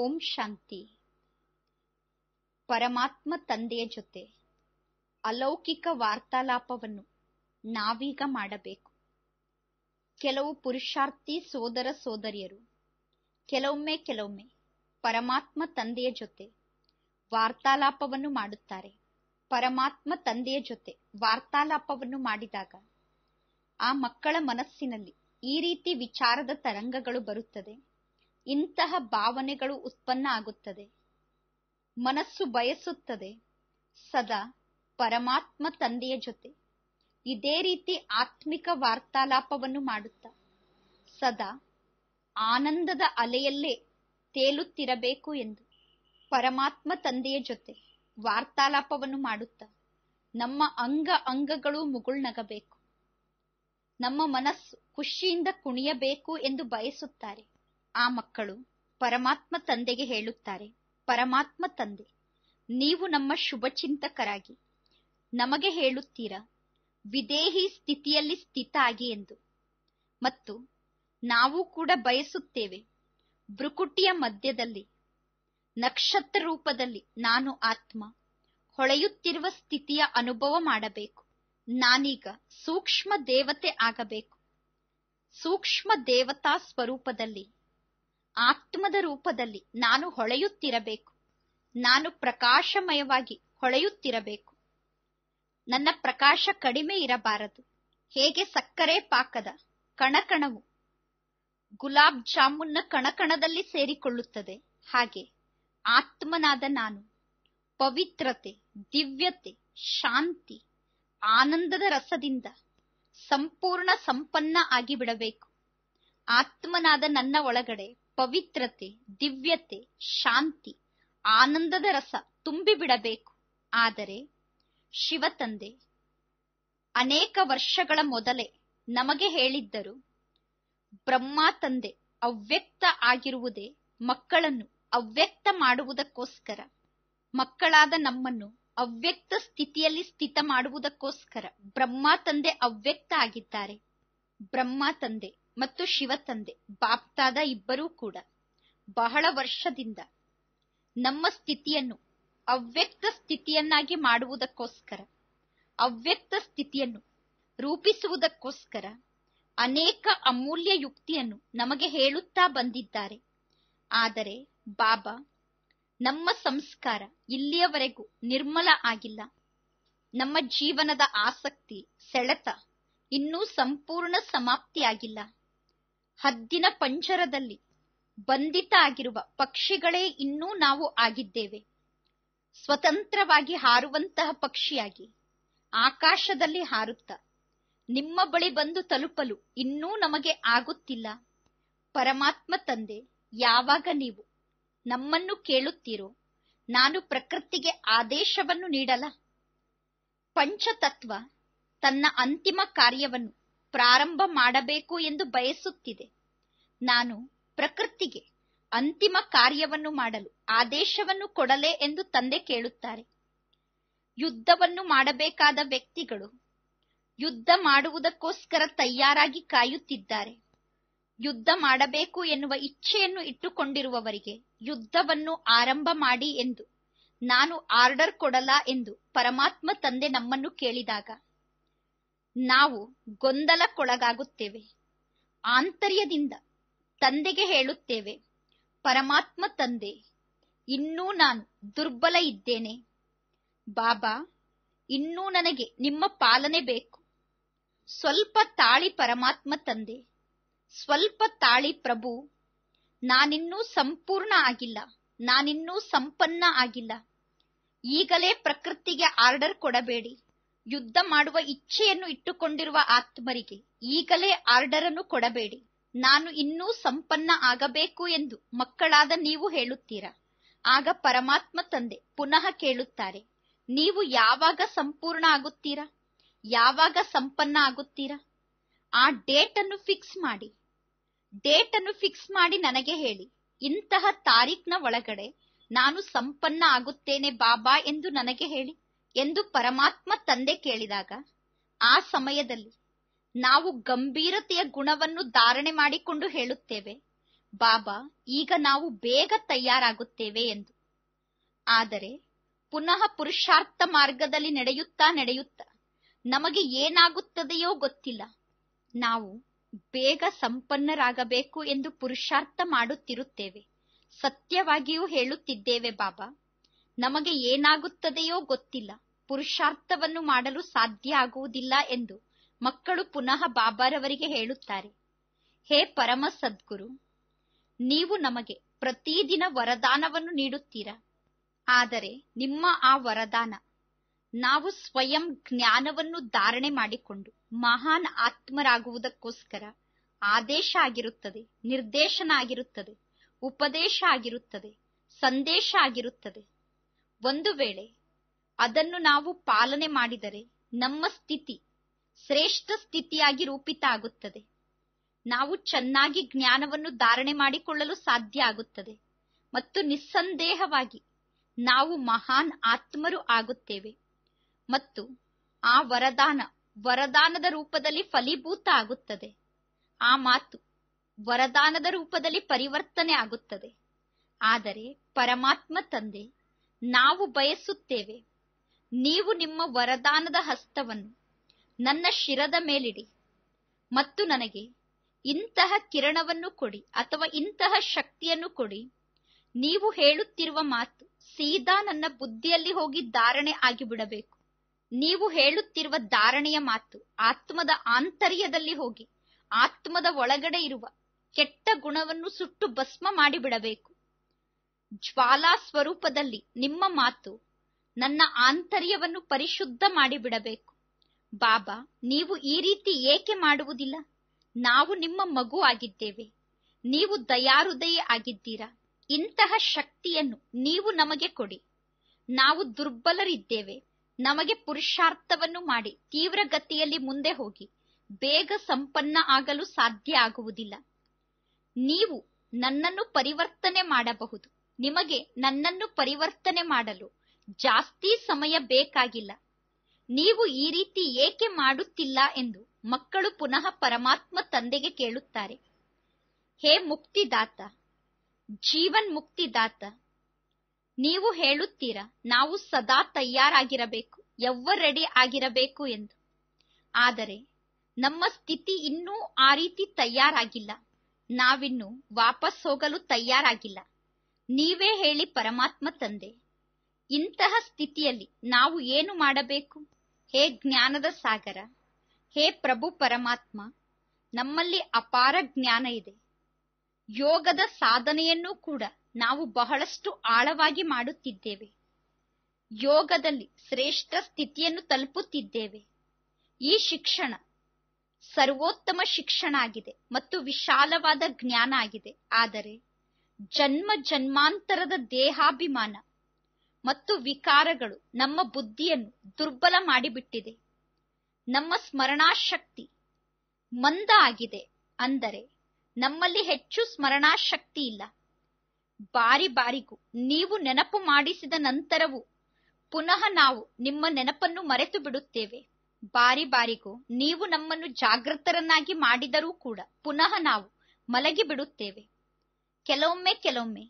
ಓಂ ಶಾಂತಿ ಪರಮಾತ್ಮ ತಂದೆಯ ಜೊತೆ ಅಲೌಕಿಕ ವಾರ್ತಾಲಾಪವನ್ನು ನಾವೀಗ ಮಾಡಬೇಕು ಕೆಲವು ಪುರುಷಾರ್ಥಿ ಸೋದರ ಸೋದರಿಯರು ಕೆಲವೊಮ್ಮೆ ಕೆಲವೊಮ್ಮೆ ಪರಮಾತ್ಮ ತಂದೆಯ ಜೊತೆ ವಾರ್ತಾಲಾಪವನ್ನು ಮಾಡುತ್ತಾರೆ ಪರಮಾತ್ಮ ತಂದೆಯ ಜೊತೆ ವಾರ್ತಾಲಾಪವನ್ನು ಮಾಡಿದಾಗ ಆ ಮಕ್ಕಳ ಮನಸ್ಸಿನಲ್ಲಿ ಈ ರೀತಿ ವಿಚಾರದ ತರಂಗಗಳು ಬರುತ್ತದೆ ಇಂತಹ ಭಾವನೆಗಳು ಉತ್ಪನ್ನ ಆಗುತ್ತದೆ ಮನಸ್ಸು ಬಯಸುತ್ತದೆ ಸದಾ ಪರಮಾತ್ಮ ತಂದೆಯ ಜೊತೆ ಇದೇ ರೀತಿ ಆತ್ಮಿಕ ವಾರ್ತಾಲಾಪವನ್ನು ಮಾಡುತ್ತಾ ಸದಾ ಆನಂದದ ಅಲೆಯಲ್ಲೇ ತೇಲುತ್ತಿರಬೇಕು ಎಂದು ಪರಮಾತ್ಮ ತಂದೆಯ ಜೊತೆ ವಾರ್ತಾಲಾಪವನ್ನು ಮಾಡುತ್ತಾ ನಮ್ಮ ಅಂಗ ಅಂಗಗಳು ಮುಗುಳ್ನಗಬೇಕು ನಮ್ಮ ಮನಸ್ಸು ಖುಷಿಯಿಂದ ಕುಣಿಯಬೇಕು ಎಂದು ಬಯಸುತ್ತಾರೆ ಆ ಮಕ್ಕಳು ಪರಮಾತ್ಮ ತಂದೆಗೆ ಹೇಳುತ್ತಾರೆ ಪರಮಾತ್ಮ ತಂದೆ ನೀವು ನಮ್ಮ ಶುಭಚಿಂತಕರಾಗಿ ನಮಗೆ ಹೇಳುತ್ತೀರಾ ವಿದೇಹಿ ಸ್ಥಿತಿಯಲ್ಲಿ ಸ್ಥಿತ ಆಗಿ ಎಂದು ಮತ್ತು ನಾವು ಕೂಡ ಬಯಸುತ್ತೇವೆ ಬೃಕುಟಿಯ ಮಧ್ಯದಲ್ಲಿ ನಕ್ಷತ್ರ ರೂಪದಲ್ಲಿ ನಾನು ಆತ್ಮ ಹೊಳೆಯುತ್ತಿರುವ ಸ್ಥಿತಿಯ ಅನುಭವ ಮಾಡಬೇಕು ನಾನೀಗ ಸೂಕ್ಷ್ಮ ದೇವತೆ ಆಗಬೇಕು ಸೂಕ್ಷ್ಮ ದೇವತಾ ಸ್ವರೂಪದಲ್ಲಿ ಆತ್ಮದ ರೂಪದಲ್ಲಿ ನಾನು ಹೊಳೆಯುತ್ತಿರಬೇಕು ನಾನು ಪ್ರಕಾಶಮಯವಾಗಿ ಹೊಳೆಯುತ್ತಿರಬೇಕು ನನ್ನ ಪ್ರಕಾಶ ಕಡಿಮೆ ಇರಬಾರದು ಹೇಗೆ ಸಕ್ಕರೆ ಪಾಕದ ಕಣಕಣವು ಗುಲಾಬ್ ಜಾಮೂನ್ನ ಕಣಕಣದಲ್ಲಿ ಸೇರಿಕೊಳ್ಳುತ್ತದೆ ಹಾಗೆ ಆತ್ಮನಾದ ನಾನು ಪವಿತ್ರತೆ ದಿವ್ಯತೆ ಶಾಂತಿ ಆನಂದದ ರಸದಿಂದ ಸಂಪೂರ್ಣ ಸಂಪನ್ನ ಆಗಿಬಿಡಬೇಕು ಆತ್ಮನಾದ ನನ್ನ ಒಳಗಡೆ ಪವಿತ್ರತೆ ದಿವ್ಯತೆ ಶಾಂತಿ ಆನಂದದ ರಸ ತುಂಬಿಬಿಡಬೇಕು ಆದರೆ ಶಿವತಂದೆ ಅನೇಕ ವರ್ಷಗಳ ಮೊದಲೇ ನಮಗೆ ಹೇಳಿದ್ದರು ಬ್ರಹ್ಮ ತಂದೆ ಅವ್ಯಕ್ತ ಆಗಿರುವುದೇ ಮಕ್ಕಳನ್ನು ಅವ್ಯಕ್ತ ಮಾಡುವುದಕ್ಕೋಸ್ಕರ ಮಕ್ಕಳಾದ ನಮ್ಮನ್ನು ಅವ್ಯಕ್ತ ಸ್ಥಿತಿಯಲ್ಲಿ ಸ್ಥಿತ ಮಾಡುವುದಕ್ಕೋಸ್ಕರ ಬ್ರಹ್ಮ ತಂದೆ ಅವ್ಯಕ್ತ ಆಗಿದ್ದಾರೆ ಬ್ರಹ್ಮ ತಂದೆ ಮತ್ತು ಶಿವತಂದೆ ಬಾಪ್ತಾದ ಇಬ್ಬರೂ ಕೂಡ ಬಹಳ ವರ್ಷದಿಂದ ನಮ್ಮ ಸ್ಥಿತಿಯನ್ನು ಅವ್ಯಕ್ತ ಸ್ಥಿತಿಯನ್ನಾಗಿ ಮಾಡುವುದಕ್ಕೋಸ್ಕರ ಅವ್ಯಕ್ತ ಸ್ಥಿತಿಯನ್ನು ರೂಪಿಸುವುದಕ್ಕೋಸ್ಕರ ಅನೇಕ ಅಮೂಲ್ಯ ಯುಕ್ತಿಯನ್ನು ನಮಗೆ ಹೇಳುತ್ತಾ ಬಂದಿದ್ದಾರೆ ಆದರೆ ಬಾಬಾ ನಮ್ಮ ಸಂಸ್ಕಾರ ಇಲ್ಲಿಯವರೆಗೂ ನಿರ್ಮಲ ಆಗಿಲ್ಲ ನಮ್ಮ ಜೀವನದ ಆಸಕ್ತಿ ಸೆಳೆತ ಇನ್ನೂ ಸಂಪೂರ್ಣ ಸಮಾಪ್ತಿಯಾಗಿಲ್ಲ ಹದ್ದಿನ ಪಂಜರದಲ್ಲಿ ಬಂಧಿತ ಆಗಿರುವ ಪಕ್ಷಿಗಳೇ ಇನ್ನೂ ನಾವು ಆಗಿದ್ದೇವೆ ಸ್ವತಂತ್ರವಾಗಿ ಹಾರುವಂತಹ ಪಕ್ಷಿಯಾಗಿ ಆಕಾಶದಲ್ಲಿ ಹಾರುತ್ತ ನಿಮ್ಮ ಬಳಿ ಬಂದು ತಲುಪಲು ಇನ್ನೂ ನಮಗೆ ಆಗುತ್ತಿಲ್ಲ ಪರಮಾತ್ಮ ತಂದೆ ಯಾವಾಗ ನೀವು ನಮ್ಮನ್ನು ಕೇಳುತ್ತೀರೋ ನಾನು ಪ್ರಕೃತಿಗೆ ಆದೇಶವನ್ನು ನೀಡಲ ಪಂಚತತ್ವ ತನ್ನ ಅಂತಿಮ ಕಾರ್ಯವನ್ನು ಪ್ರಾರಂಭ ಮಾಡಬೇಕು ಎಂದು ಬಯಸುತ್ತಿದೆ ನಾನು ಪ್ರಕೃತಿಗೆ ಅಂತಿಮ ಕಾರ್ಯವನ್ನು ಮಾಡಲು ಆದೇಶವನ್ನು ಕೊಡಲೇ ಎಂದು ತಂದೆ ಕೇಳುತ್ತಾರೆ ಯುದ್ಧವನ್ನು ಮಾಡಬೇಕಾದ ವ್ಯಕ್ತಿಗಳು ಯುದ್ಧ ಮಾಡುವುದಕ್ಕೋಸ್ಕರ ತಯಾರಾಗಿ ಕಾಯುತ್ತಿದ್ದಾರೆ ಯುದ್ಧ ಮಾಡಬೇಕು ಎನ್ನುವ ಇಚ್ಛೆಯನ್ನು ಇಟ್ಟುಕೊಂಡಿರುವವರಿಗೆ ಯುದ್ಧವನ್ನು ಆರಂಭ ಮಾಡಿ ಎಂದು ನಾನು ಆರ್ಡರ್ ಕೊಡಲ ಎಂದು ಪರಮಾತ್ಮ ತಂದೆ ನಮ್ಮನ್ನು ಕೇಳಿದಾಗ ನಾವು ಗೊಂದಲಕ್ಕೊಳಗಾಗುತ್ತೇವೆ ಆಂತರ್ಯದಿಂದ ತಂದೆಗೆ ಹೇಳುತ್ತೇವೆ ಪರಮಾತ್ಮ ತಂದೆ ಇನ್ನೂ ನಾನು ದುರ್ಬಲ ಇದ್ದೇನೆ ಬಾಬಾ ಇನ್ನೂ ನನಗೆ ನಿಮ್ಮ ಪಾಲನೆ ಬೇಕು ಸ್ವಲ್ಪ ತಾಳಿ ಪರಮಾತ್ಮ ತಂದೆ ಸ್ವಲ್ಪ ತಾಳಿ ಪ್ರಭು ನಾನಿನ್ನೂ ಸಂಪೂರ್ಣ ಆಗಿಲ್ಲ ನಾನಿನ್ನೂ ಸಂಪನ್ನ ಆಗಿಲ್ಲ ಈಗಲೇ ಪ್ರಕೃತಿಗೆ ಆರ್ಡರ್ ಕೊಡಬೇಡಿ ಯುದ್ಧ ಮಾಡುವ ಇಚ್ಛೆಯನ್ನು ಇಟ್ಟುಕೊಂಡಿರುವ ಆತ್ಮರಿಗೆ ಈಗಲೇ ಆರ್ಡರ್ ಅನ್ನು ಕೊಡಬೇಡಿ ನಾನು ಇನ್ನೂ ಸಂಪನ್ನ ಆಗಬೇಕು ಎಂದು ಮಕ್ಕಳಾದ ನೀವು ಹೇಳುತ್ತೀರಾ ಆಗ ಪರಮಾತ್ಮ ತಂದೆ ಪುನಃ ಕೇಳುತ್ತಾರೆ ನೀವು ಯಾವಾಗ ಸಂಪೂರ್ಣ ಆಗುತ್ತೀರಾ ಯಾವಾಗ ಸಂಪನ್ನ ಆಗುತ್ತೀರಾ ಆ ಡೇಟ್ ಅನ್ನು ಫಿಕ್ಸ್ ಮಾಡಿ ಡೇಟ್ ಅನ್ನು ಫಿಕ್ಸ್ ಮಾಡಿ ನನಗೆ ಹೇಳಿ ಇಂತಹ ತಾರೀಖ್ನ ಒಳಗಡೆ ನಾನು ಸಂಪನ್ನ ಆಗುತ್ತೇನೆ ಬಾಬಾ ಎಂದು ನನಗೆ ಹೇಳಿ ಎಂದು ಪರಮಾತ್ಮ ತಂದೆ ಕೇಳಿದಾಗ ಆ ಸಮಯದಲ್ಲಿ ನಾವು ಗಂಭೀರತೆಯ ಗುಣವನ್ನು ಧಾರಣೆ ಮಾಡಿಕೊಂಡು ಹೇಳುತ್ತೇವೆ ಬಾಬಾ ಈಗ ನಾವು ಬೇಗ ತಯಾರಾಗುತ್ತೇವೆ ಎಂದು ಆದರೆ ಪುನಃ ಪುರುಷಾರ್ಥ ಮಾರ್ಗದಲ್ಲಿ ನಡೆಯುತ್ತಾ ನಡೆಯುತ್ತಾ ನಮಗೆ ಏನಾಗುತ್ತದೆಯೋ ಗೊತ್ತಿಲ್ಲ ನಾವು ಬೇಗ ಸಂಪನ್ನರಾಗಬೇಕು ಎಂದು ಪುರುಷಾರ್ಥ ಮಾಡುತ್ತಿರುತ್ತೇವೆ ಸತ್ಯವಾಗಿಯೂ ಹೇಳುತ್ತಿದ್ದೇವೆ ಬಾಬಾ ನಮಗೆ ಏನಾಗುತ್ತದೆಯೋ ಗೊತ್ತಿಲ್ಲ ಪುರುಷಾರ್ಥವನ್ನು ಮಾಡಲು ಸಾಧ್ಯ ಆಗುವುದಿಲ್ಲ ಎಂದು ಮಕ್ಕಳು ಪುನಃ ಬಾಬಾರವರಿಗೆ ಹೇಳುತ್ತಾರೆ ಹೇ ಪರಮ ಸದ್ಗುರು ನೀವು ನಮಗೆ ಪ್ರತಿದಿನ ವರದಾನವನ್ನು ನೀಡುತ್ತೀರಾ ಆದರೆ ನಿಮ್ಮ ಆ ವರದಾನ ನಾವು ಸ್ವಯಂ ಜ್ಞಾನವನ್ನು ಧಾರಣೆ ಮಾಡಿಕೊಂಡು ಮಹಾನ್ ಆತ್ಮರಾಗುವುದಕ್ಕೋಸ್ಕರ ಆದೇಶ ಆಗಿರುತ್ತದೆ ನಿರ್ದೇಶನ ಆಗಿರುತ್ತದೆ ಉಪದೇಶ ಆಗಿರುತ್ತದೆ ಸಂದೇಶ ಆಗಿರುತ್ತದೆ ಒಂದು ವೇಳೆ ಅದನ್ನು ನಾವು ಪಾಲನೆ ಮಾಡಿದರೆ ನಮ್ಮ ಸ್ಥಿತಿ ಶ್ರೇಷ್ಠ ಸ್ಥಿತಿಯಾಗಿ ರೂಪಿತ ಆಗುತ್ತದೆ ನಾವು ಚೆನ್ನಾಗಿ ಜ್ಞಾನವನ್ನು ಧಾರಣೆ ಮಾಡಿಕೊಳ್ಳಲು ಸಾಧ್ಯ ಆಗುತ್ತದೆ ಮತ್ತು ನಿಸ್ಸಂದೇಹವಾಗಿ ನಾವು ಮಹಾನ್ ಆತ್ಮರು ಆಗುತ್ತೇವೆ ಮತ್ತು ಆ ವರದಾನ ವರದಾನದ ರೂಪದಲ್ಲಿ ಫಲೀಭೂತ ಆಗುತ್ತದೆ ಆ ಮಾತು ವರದಾನದ ರೂಪದಲ್ಲಿ ಪರಿವರ್ತನೆ ಆಗುತ್ತದೆ ಆದರೆ ಪರಮಾತ್ಮ ತಂದೆ ನಾವು ಬಯಸುತ್ತೇವೆ ನೀವು ನಿಮ್ಮ ವರದಾನದ ಹಸ್ತವನ್ನು ನನ್ನ ಶಿರದ ಮೇಲಿಡಿ ಮತ್ತು ನನಗೆ ಇಂತಹ ಕಿರಣವನ್ನು ಕೊಡಿ ಅಥವಾ ಇಂತಹ ಶಕ್ತಿಯನ್ನು ಕೊಡಿ ನೀವು ಹೇಳುತ್ತಿರುವ ಮಾತು ಸೀದಾ ನನ್ನ ಬುದ್ಧಿಯಲ್ಲಿ ಹೋಗಿ ಧಾರಣೆ ಆಗಿಬಿಡಬೇಕು ನೀವು ಹೇಳುತ್ತಿರುವ ಧಾರಣೆಯ ಮಾತು ಆತ್ಮದ ಆಂತರ್ಯದಲ್ಲಿ ಹೋಗಿ ಆತ್ಮದ ಒಳಗಡೆ ಇರುವ ಕೆಟ್ಟ ಗುಣವನ್ನು ಸುಟ್ಟು ಭಸ್ಮ ಮಾಡಿಬಿಡಬೇಕು ಜ್ವಾಲಾ ಸ್ವರೂಪದಲ್ಲಿ ನಿಮ್ಮ ಮಾತು ನನ್ನ ಆಂತರ್ಯವನ್ನು ಪರಿಶುದ್ಧ ಮಾಡಿಬಿಡಬೇಕು ಬಾಬಾ ನೀವು ಈ ರೀತಿ ಏಕೆ ಮಾಡುವುದಿಲ್ಲ ನಾವು ನಿಮ್ಮ ಮಗು ಆಗಿದ್ದೇವೆ ನೀವು ದಯಾರುದಯೇ ಆಗಿದ್ದೀರಾ ಇಂತಹ ಶಕ್ತಿಯನ್ನು ನೀವು ನಮಗೆ ಕೊಡಿ ನಾವು ದುರ್ಬಲರಿದ್ದೇವೆ ನಮಗೆ ಪುರುಷಾರ್ಥವನ್ನು ಮಾಡಿ ತೀವ್ರಗತಿಯಲ್ಲಿ ಮುಂದೆ ಹೋಗಿ ಬೇಗ ಸಂಪನ್ನ ಆಗಲು ಸಾಧ್ಯ ಆಗುವುದಿಲ್ಲ ನೀವು ನನ್ನನ್ನು ಪರಿವರ್ತನೆ ಮಾಡಬಹುದು ನಿಮಗೆ ನನ್ನನ್ನು ಪರಿವರ್ತನೆ ಮಾಡಲು ಜಾಸ್ತಿ ಸಮಯ ಬೇಕಾಗಿಲ್ಲ ನೀವು ಈ ರೀತಿ ಏಕೆ ಮಾಡುತ್ತಿಲ್ಲ ಎಂದು ಮಕ್ಕಳು ಪುನಃ ಪರಮಾತ್ಮ ತಂದೆಗೆ ಕೇಳುತ್ತಾರೆ ಹೇ ಮುಕ್ತಿದಾತ ಜೀವನ್ ಮುಕ್ತಿದಾತ ನೀವು ಹೇಳುತ್ತೀರಾ ನಾವು ಸದಾ ತಯಾರಾಗಿರಬೇಕು ಎವ್ವರ್ ರೆಡಿ ಆಗಿರಬೇಕು ಎಂದು ಆದರೆ ನಮ್ಮ ಸ್ಥಿತಿ ಇನ್ನೂ ಆ ರೀತಿ ತಯಾರಾಗಿಲ್ಲ ನಾವಿನ್ನು ವಾಪಸ್ ಹೋಗಲು ತಯಾರಾಗಿಲ್ಲ ನೀವೇ ಹೇಳಿ ಪರಮಾತ್ಮ ತಂದೆ ಇಂತಹ ಸ್ಥಿತಿಯಲ್ಲಿ ನಾವು ಏನು ಮಾಡಬೇಕು ಹೇ ಜ್ಞಾನದ ಸಾಗರ ಹೇ ಪ್ರಭು ಪರಮಾತ್ಮ ನಮ್ಮಲ್ಲಿ ಅಪಾರ ಜ್ಞಾನ ಇದೆ ಯೋಗದ ಸಾಧನೆಯನ್ನು ಕೂಡ ನಾವು ಬಹಳಷ್ಟು ಆಳವಾಗಿ ಮಾಡುತ್ತಿದ್ದೇವೆ ಯೋಗದಲ್ಲಿ ಶ್ರೇಷ್ಠ ಸ್ಥಿತಿಯನ್ನು ತಲುಪುತ್ತಿದ್ದೇವೆ ಈ ಶಿಕ್ಷಣ ಸರ್ವೋತ್ತಮ ಶಿಕ್ಷಣ ಆಗಿದೆ ಮತ್ತು ವಿಶಾಲವಾದ ಜ್ಞಾನ ಆಗಿದೆ ಆದರೆ ಜನ್ಮ ಜನ್ಮಾಂತರದ ದೇಹಾಭಿಮಾನ ಮತ್ತು ವಿಕಾರಗಳು ನಮ್ಮ ಬುದ್ಧಿಯನ್ನು ದುರ್ಬಲ ಮಾಡಿಬಿಟ್ಟಿದೆ ನಮ್ಮ ಸ್ಮರಣಾಶಕ್ತಿ ಮಂದ ಆಗಿದೆ ಅಂದರೆ ನಮ್ಮಲ್ಲಿ ಹೆಚ್ಚು ಸ್ಮರಣಾಶಕ್ತಿ ಇಲ್ಲ ಬಾರಿ ಬಾರಿಗೂ ನೀವು ನೆನಪು ಮಾಡಿಸಿದ ನಂತರವೂ ಪುನಃ ನಾವು ನಿಮ್ಮ ನೆನಪನ್ನು ಮರೆತು ಬಿಡುತ್ತೇವೆ ಬಾರಿ ಬಾರಿಗೂ ನೀವು ನಮ್ಮನ್ನು ಜಾಗೃತರನ್ನಾಗಿ ಮಾಡಿದರೂ ಕೂಡ ಪುನಃ ನಾವು ಮಲಗಿ ಬಿಡುತ್ತೇವೆ ಕೆಲವೊಮ್ಮೆ ಕೆಲವೊಮ್ಮೆ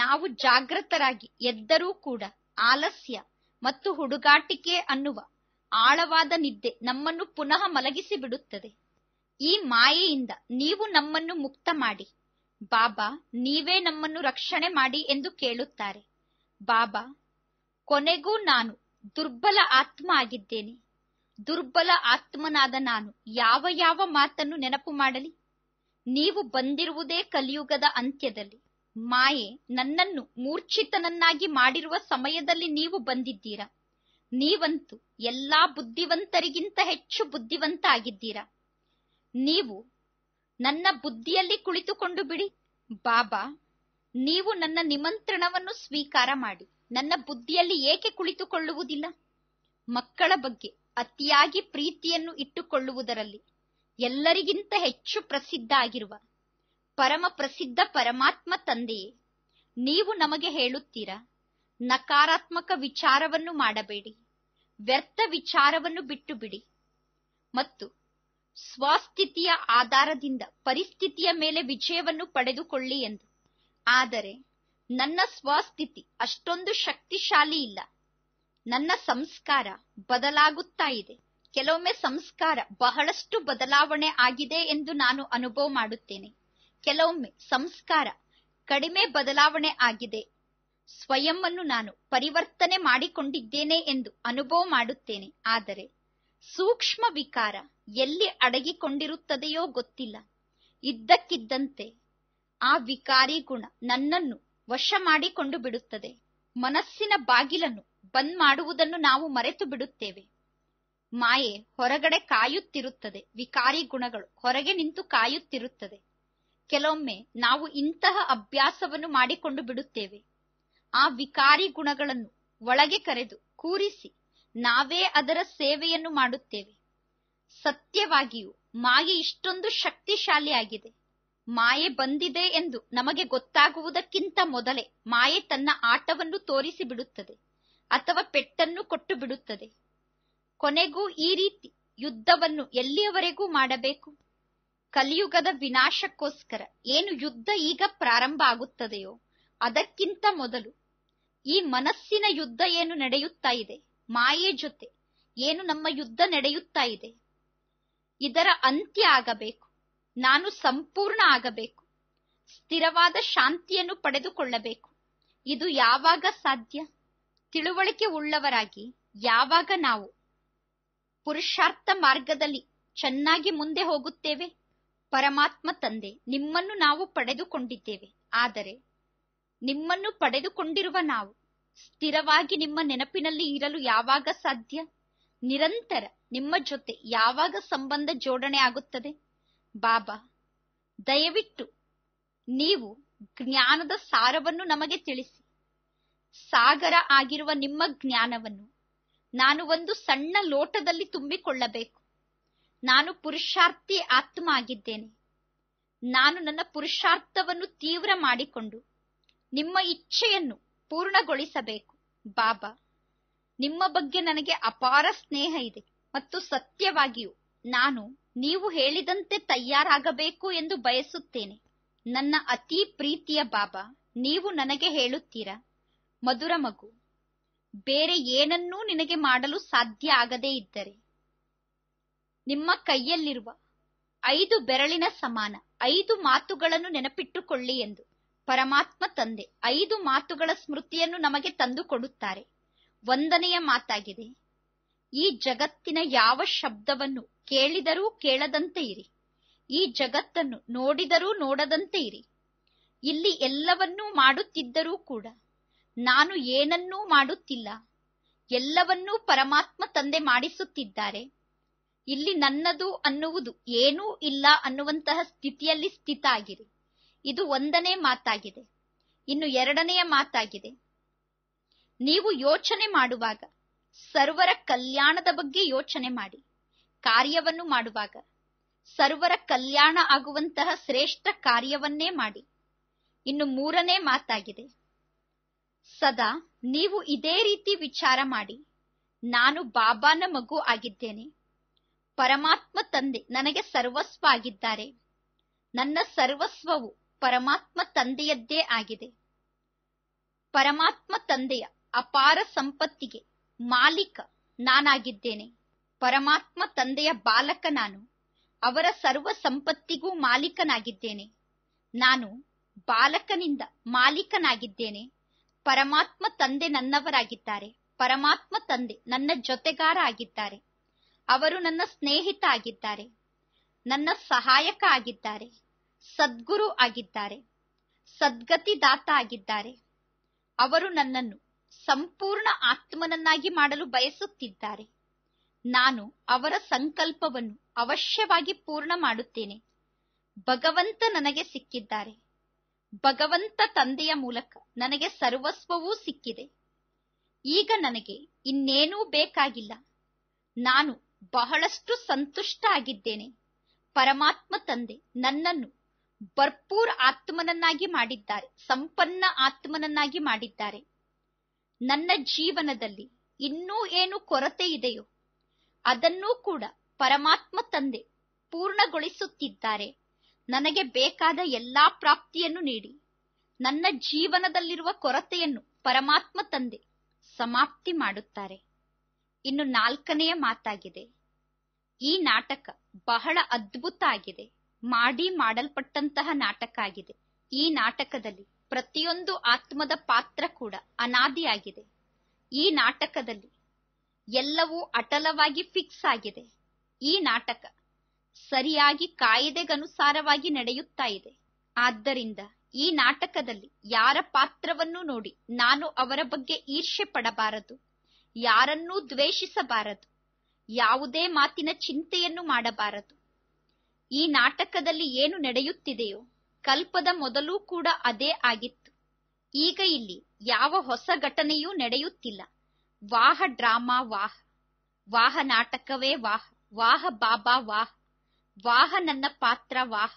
ನಾವು ಜಾಗೃತರಾಗಿ ಎದ್ದರೂ ಕೂಡ ಆಲಸ್ಯ ಮತ್ತು ಹುಡುಗಾಟಿಕೆ ಅನ್ನುವ ಆಳವಾದ ನಿದ್ದೆ ನಮ್ಮನ್ನು ಪುನಃ ಮಲಗಿಸಿ ಬಿಡುತ್ತದೆ ಈ ಮಾಯೆಯಿಂದ ನೀವು ನಮ್ಮನ್ನು ಮುಕ್ತ ಮಾಡಿ ಬಾಬಾ ನೀವೇ ನಮ್ಮನ್ನು ರಕ್ಷಣೆ ಮಾಡಿ ಎಂದು ಕೇಳುತ್ತಾರೆ ಬಾಬಾ ಕೊನೆಗೂ ನಾನು ದುರ್ಬಲ ಆತ್ಮ ಆಗಿದ್ದೇನೆ ದುರ್ಬಲ ಆತ್ಮನಾದ ನಾನು ಯಾವ ಯಾವ ಮಾತನ್ನು ನೆನಪು ಮಾಡಲಿ ನೀವು ಬಂದಿರುವುದೇ ಕಲಿಯುಗದ ಅಂತ್ಯದಲ್ಲಿ ಮಾಯೆ ನನ್ನನ್ನು ಮೂರ್ಛಿತನನ್ನಾಗಿ ಮಾಡಿರುವ ಸಮಯದಲ್ಲಿ ನೀವು ಬಂದಿದ್ದೀರಾ ನೀವಂತೂ ಎಲ್ಲಾ ಬುದ್ಧಿವಂತರಿಗಿಂತ ಹೆಚ್ಚು ಬುದ್ಧಿವಂತ ಆಗಿದ್ದೀರಾ ನೀವು ನನ್ನ ಬುದ್ಧಿಯಲ್ಲಿ ಕುಳಿತುಕೊಂಡು ಬಿಡಿ ಬಾಬಾ ನೀವು ನನ್ನ ನಿಮಂತ್ರಣವನ್ನು ಸ್ವೀಕಾರ ಮಾಡಿ ನನ್ನ ಬುದ್ಧಿಯಲ್ಲಿ ಏಕೆ ಕುಳಿತುಕೊಳ್ಳುವುದಿಲ್ಲ ಮಕ್ಕಳ ಬಗ್ಗೆ ಅತಿಯಾಗಿ ಪ್ರೀತಿಯನ್ನು ಇಟ್ಟುಕೊಳ್ಳುವುದರಲ್ಲಿ ಎಲ್ಲರಿಗಿಂತ ಹೆಚ್ಚು ಪ್ರಸಿದ್ಧ ಆಗಿರುವ ಪರಮ ಪ್ರಸಿದ್ಧ ಪರಮಾತ್ಮ ತಂದೆಯೇ ನೀವು ನಮಗೆ ಹೇಳುತ್ತೀರಾ ನಕಾರಾತ್ಮಕ ವಿಚಾರವನ್ನು ಮಾಡಬೇಡಿ ವ್ಯರ್ಥ ವಿಚಾರವನ್ನು ಬಿಟ್ಟು ಬಿಡಿ ಮತ್ತು ಸ್ವಸ್ಥಿತಿಯ ಆಧಾರದಿಂದ ಪರಿಸ್ಥಿತಿಯ ಮೇಲೆ ವಿಜಯವನ್ನು ಪಡೆದುಕೊಳ್ಳಿ ಎಂದು ಆದರೆ ನನ್ನ ಸ್ವಸ್ಥಿತಿ ಅಷ್ಟೊಂದು ಶಕ್ತಿಶಾಲಿ ಇಲ್ಲ ನನ್ನ ಸಂಸ್ಕಾರ ಬದಲಾಗುತ್ತಾ ಇದೆ ಕೆಲವೊಮ್ಮೆ ಸಂಸ್ಕಾರ ಬಹಳಷ್ಟು ಬದಲಾವಣೆ ಆಗಿದೆ ಎಂದು ನಾನು ಅನುಭವ ಮಾಡುತ್ತೇನೆ ಕೆಲವೊಮ್ಮೆ ಸಂಸ್ಕಾರ ಕಡಿಮೆ ಬದಲಾವಣೆ ಆಗಿದೆ ಸ್ವಯಂ ನಾನು ಪರಿವರ್ತನೆ ಮಾಡಿಕೊಂಡಿದ್ದೇನೆ ಎಂದು ಅನುಭವ ಮಾಡುತ್ತೇನೆ ಆದರೆ ಸೂಕ್ಷ್ಮ ವಿಕಾರ ಎಲ್ಲಿ ಅಡಗಿಕೊಂಡಿರುತ್ತದೆಯೋ ಗೊತ್ತಿಲ್ಲ ಇದ್ದಕ್ಕಿದ್ದಂತೆ ಆ ವಿಕಾರಿ ಗುಣ ನನ್ನನ್ನು ವಶ ಮಾಡಿಕೊಂಡು ಬಿಡುತ್ತದೆ ಮನಸ್ಸಿನ ಬಾಗಿಲನ್ನು ಬಂದ್ ಮಾಡುವುದನ್ನು ನಾವು ಮರೆತು ಬಿಡುತ್ತೇವೆ ಮಾಯೆ ಹೊರಗಡೆ ಕಾಯುತ್ತಿರುತ್ತದೆ ವಿಕಾರಿ ಗುಣಗಳು ಹೊರಗೆ ನಿಂತು ಕಾಯುತ್ತಿರುತ್ತದೆ ಕೆಲವೊಮ್ಮೆ ನಾವು ಇಂತಹ ಅಭ್ಯಾಸವನ್ನು ಮಾಡಿಕೊಂಡು ಬಿಡುತ್ತೇವೆ ಆ ವಿಕಾರಿ ಗುಣಗಳನ್ನು ಒಳಗೆ ಕರೆದು ಕೂರಿಸಿ ನಾವೇ ಅದರ ಸೇವೆಯನ್ನು ಮಾಡುತ್ತೇವೆ ಸತ್ಯವಾಗಿಯೂ ಮಾಯೆ ಇಷ್ಟೊಂದು ಶಕ್ತಿಶಾಲಿಯಾಗಿದೆ ಮಾಯೆ ಬಂದಿದೆ ಎಂದು ನಮಗೆ ಗೊತ್ತಾಗುವುದಕ್ಕಿಂತ ಮೊದಲೇ ಮಾಯೆ ತನ್ನ ಆಟವನ್ನು ತೋರಿಸಿ ಬಿಡುತ್ತದೆ ಅಥವಾ ಪೆಟ್ಟನ್ನು ಕೊಟ್ಟು ಬಿಡುತ್ತದೆ ಕೊನೆಗೂ ಈ ರೀತಿ ಯುದ್ಧವನ್ನು ಎಲ್ಲಿಯವರೆಗೂ ಮಾಡಬೇಕು ಕಲಿಯುಗದ ವಿನಾಶಕ್ಕೋಸ್ಕರ ಏನು ಯುದ್ಧ ಈಗ ಪ್ರಾರಂಭ ಆಗುತ್ತದೆಯೋ ಅದಕ್ಕಿಂತ ಮೊದಲು ಈ ಮನಸ್ಸಿನ ಯುದ್ಧ ಏನು ನಡೆಯುತ್ತಾ ಇದೆ ಮಾಯೆ ಜೊತೆ ಏನು ನಮ್ಮ ಯುದ್ಧ ನಡೆಯುತ್ತಾ ಇದೆ ಇದರ ಅಂತ್ಯ ಆಗಬೇಕು ನಾನು ಸಂಪೂರ್ಣ ಆಗಬೇಕು ಸ್ಥಿರವಾದ ಶಾಂತಿಯನ್ನು ಪಡೆದುಕೊಳ್ಳಬೇಕು ಇದು ಯಾವಾಗ ಸಾಧ್ಯ ತಿಳುವಳಿಕೆ ಉಳ್ಳವರಾಗಿ ಯಾವಾಗ ನಾವು ಪುರುಷಾರ್ಥ ಮಾರ್ಗದಲ್ಲಿ ಚೆನ್ನಾಗಿ ಮುಂದೆ ಹೋಗುತ್ತೇವೆ ಪರಮಾತ್ಮ ತಂದೆ ನಿಮ್ಮನ್ನು ನಾವು ಪಡೆದುಕೊಂಡಿದ್ದೇವೆ ಆದರೆ ನಿಮ್ಮನ್ನು ಪಡೆದುಕೊಂಡಿರುವ ನಾವು ಸ್ಥಿರವಾಗಿ ನಿಮ್ಮ ನೆನಪಿನಲ್ಲಿ ಇರಲು ಯಾವಾಗ ಸಾಧ್ಯ ನಿರಂತರ ನಿಮ್ಮ ಜೊತೆ ಯಾವಾಗ ಸಂಬಂಧ ಜೋಡಣೆ ಆಗುತ್ತದೆ ಬಾಬಾ ದಯವಿಟ್ಟು ನೀವು ಜ್ಞಾನದ ಸಾರವನ್ನು ನಮಗೆ ತಿಳಿಸಿ ಸಾಗರ ಆಗಿರುವ ನಿಮ್ಮ ಜ್ಞಾನವನ್ನು ನಾನು ಒಂದು ಸಣ್ಣ ಲೋಟದಲ್ಲಿ ತುಂಬಿಕೊಳ್ಳಬೇಕು ನಾನು ಪುರುಷಾರ್ಥಿ ಆತ್ಮ ಆಗಿದ್ದೇನೆ ನಾನು ನನ್ನ ಪುರುಷಾರ್ಥವನ್ನು ತೀವ್ರ ಮಾಡಿಕೊಂಡು ನಿಮ್ಮ ಇಚ್ಛೆಯನ್ನು ಪೂರ್ಣಗೊಳಿಸಬೇಕು ಬಾಬಾ ನಿಮ್ಮ ಬಗ್ಗೆ ನನಗೆ ಅಪಾರ ಸ್ನೇಹ ಇದೆ ಮತ್ತು ಸತ್ಯವಾಗಿಯೂ ನಾನು ನೀವು ಹೇಳಿದಂತೆ ತಯಾರಾಗಬೇಕು ಎಂದು ಬಯಸುತ್ತೇನೆ ನನ್ನ ಅತೀ ಪ್ರೀತಿಯ ಬಾಬಾ ನೀವು ನನಗೆ ಹೇಳುತ್ತೀರಾ ಮಧುರ ಮಗು ಬೇರೆ ಏನನ್ನೂ ನಿನಗೆ ಮಾಡಲು ಸಾಧ್ಯ ಆಗದೇ ಇದ್ದರೆ ನಿಮ್ಮ ಕೈಯಲ್ಲಿರುವ ಐದು ಬೆರಳಿನ ಸಮಾನ ಐದು ಮಾತುಗಳನ್ನು ನೆನಪಿಟ್ಟುಕೊಳ್ಳಿ ಎಂದು ಪರಮಾತ್ಮ ತಂದೆ ಐದು ಮಾತುಗಳ ಸ್ಮೃತಿಯನ್ನು ನಮಗೆ ತಂದು ಕೊಡುತ್ತಾರೆ ಒಂದನೆಯ ಮಾತಾಗಿದೆ ಈ ಜಗತ್ತಿನ ಯಾವ ಶಬ್ದವನ್ನು ಕೇಳಿದರೂ ಕೇಳದಂತೆ ಇರಿ ಈ ಜಗತ್ತನ್ನು ನೋಡಿದರೂ ನೋಡದಂತೆ ಇರಿ ಇಲ್ಲಿ ಎಲ್ಲವನ್ನೂ ಮಾಡುತ್ತಿದ್ದರೂ ಕೂಡ ನಾನು ಏನನ್ನೂ ಮಾಡುತ್ತಿಲ್ಲ ಎಲ್ಲವನ್ನೂ ಪರಮಾತ್ಮ ತಂದೆ ಮಾಡಿಸುತ್ತಿದ್ದಾರೆ ಇಲ್ಲಿ ನನ್ನದು ಅನ್ನುವುದು ಏನೂ ಇಲ್ಲ ಅನ್ನುವಂತಹ ಸ್ಥಿತಿಯಲ್ಲಿ ಸ್ಥಿತ ಆಗಿದೆ ಇದು ಒಂದನೇ ಮಾತಾಗಿದೆ ಇನ್ನು ಎರಡನೆಯ ಮಾತಾಗಿದೆ ನೀವು ಯೋಚನೆ ಮಾಡುವಾಗ ಸರ್ವರ ಕಲ್ಯಾಣದ ಬಗ್ಗೆ ಯೋಚನೆ ಮಾಡಿ ಕಾರ್ಯವನ್ನು ಮಾಡುವಾಗ ಸರ್ವರ ಕಲ್ಯಾಣ ಆಗುವಂತಹ ಶ್ರೇಷ್ಠ ಕಾರ್ಯವನ್ನೇ ಮಾಡಿ ಇನ್ನು ಮೂರನೇ ಮಾತಾಗಿದೆ ಸದಾ ನೀವು ಇದೇ ರೀತಿ ವಿಚಾರ ಮಾಡಿ ನಾನು ಬಾಬಾನ ಮಗು ಆಗಿದ್ದೇನೆ ಪರಮಾತ್ಮ ತಂದೆ ನನಗೆ ಸರ್ವಸ್ವ ಆಗಿದ್ದಾರೆ ನನ್ನ ಸರ್ವಸ್ವವು ಪರಮಾತ್ಮ ತಂದೆಯದ್ದೇ ಆಗಿದೆ ಪರಮಾತ್ಮ ತಂದೆಯ ಅಪಾರ ಸಂಪತ್ತಿಗೆ ಮಾಲೀಕ ನಾನಾಗಿದ್ದೇನೆ ಪರಮಾತ್ಮ ತಂದೆಯ ಬಾಲಕ ನಾನು ಅವರ ಸರ್ವ ಸಂಪತ್ತಿಗೂ ಮಾಲೀಕನಾಗಿದ್ದೇನೆ ನಾನು ಬಾಲಕನಿಂದ ಮಾಲೀಕನಾಗಿದ್ದೇನೆ ಪರಮಾತ್ಮ ತಂದೆ ನನ್ನವರಾಗಿದ್ದಾರೆ ಪರಮಾತ್ಮ ತಂದೆ ನನ್ನ ಜೊತೆಗಾರ ಆಗಿದ್ದಾರೆ ಅವರು ನನ್ನ ಸ್ನೇಹಿತ ಆಗಿದ್ದಾರೆ ನನ್ನ ಸಹಾಯಕ ಆಗಿದ್ದಾರೆ ಸದ್ಗುರು ಆಗಿದ್ದಾರೆ ಸದ್ಗತಿದಾತ ಆಗಿದ್ದಾರೆ ಅವರು ನನ್ನನ್ನು ಸಂಪೂರ್ಣ ಆತ್ಮನನ್ನಾಗಿ ಮಾಡಲು ಬಯಸುತ್ತಿದ್ದಾರೆ ನಾನು ಅವರ ಸಂಕಲ್ಪವನ್ನು ಅವಶ್ಯವಾಗಿ ಪೂರ್ಣ ಮಾಡುತ್ತೇನೆ ಭಗವಂತ ನನಗೆ ಸಿಕ್ಕಿದ್ದಾರೆ ಭಗವಂತ ತಂದೆಯ ಮೂಲಕ ನನಗೆ ಸರ್ವಸ್ವವೂ ಸಿಕ್ಕಿದೆ ಈಗ ನನಗೆ ಇನ್ನೇನೂ ಬೇಕಾಗಿಲ್ಲ ನಾನು ಬಹಳಷ್ಟು ಸಂತುಷ್ಟ ಆಗಿದ್ದೇನೆ ಪರಮಾತ್ಮ ತಂದೆ ನನ್ನನ್ನು ಭರ್ಪೂರ್ ಆತ್ಮನನ್ನಾಗಿ ಮಾಡಿದ್ದಾರೆ ಸಂಪನ್ನ ಆತ್ಮನನ್ನಾಗಿ ಮಾಡಿದ್ದಾರೆ ನನ್ನ ಜೀವನದಲ್ಲಿ ಇನ್ನೂ ಏನು ಕೊರತೆ ಇದೆಯೋ ಅದನ್ನೂ ಕೂಡ ಪರಮಾತ್ಮ ತಂದೆ ಪೂರ್ಣಗೊಳಿಸುತ್ತಿದ್ದಾರೆ ನನಗೆ ಬೇಕಾದ ಎಲ್ಲಾ ಪ್ರಾಪ್ತಿಯನ್ನು ನೀಡಿ ನನ್ನ ಜೀವನದಲ್ಲಿರುವ ಕೊರತೆಯನ್ನು ಪರಮಾತ್ಮ ತಂದೆ ಸಮಾಪ್ತಿ ಮಾಡುತ್ತಾರೆ ಇನ್ನು ನಾಲ್ಕನೆಯ ಮಾತಾಗಿದೆ ಈ ನಾಟಕ ಬಹಳ ಅದ್ಭುತ ಆಗಿದೆ ಮಾಡಿ ಮಾಡಲ್ಪಟ್ಟಂತಹ ನಾಟಕ ಆಗಿದೆ ಈ ನಾಟಕದಲ್ಲಿ ಪ್ರತಿಯೊಂದು ಆತ್ಮದ ಪಾತ್ರ ಕೂಡ ಅನಾದಿಯಾಗಿದೆ ಈ ನಾಟಕದಲ್ಲಿ ಎಲ್ಲವೂ ಅಟಲವಾಗಿ ಫಿಕ್ಸ್ ಆಗಿದೆ ಈ ನಾಟಕ ಸರಿಯಾಗಿ ಕಾಯಿದೆಗನುಸಾರವಾಗಿ ನಡೆಯುತ್ತಾ ಇದೆ ಆದ್ದರಿಂದ ಈ ನಾಟಕದಲ್ಲಿ ಯಾರ ಪಾತ್ರವನ್ನು ನೋಡಿ ನಾನು ಅವರ ಬಗ್ಗೆ ಈರ್ಷೆ ಪಡಬಾರದು ಯಾರನ್ನೂ ದ್ವೇಷಿಸಬಾರದು ಯಾವುದೇ ಮಾತಿನ ಚಿಂತೆಯನ್ನು ಮಾಡಬಾರದು ಈ ನಾಟಕದಲ್ಲಿ ಏನು ನಡೆಯುತ್ತಿದೆಯೋ ಕಲ್ಪದ ಮೊದಲೂ ಕೂಡ ಅದೇ ಆಗಿತ್ತು ಈಗ ಇಲ್ಲಿ ಯಾವ ಹೊಸ ಘಟನೆಯೂ ನಡೆಯುತ್ತಿಲ್ಲ ವಾಹ ಡ್ರಾಮಾ ವಾಹ ವಾಹ ನಾಟಕವೇ ವಾಹ ವಾಹ ಬಾಬಾ ವಾಹ ವಾಹ ನನ್ನ ಪಾತ್ರ ವಾಹ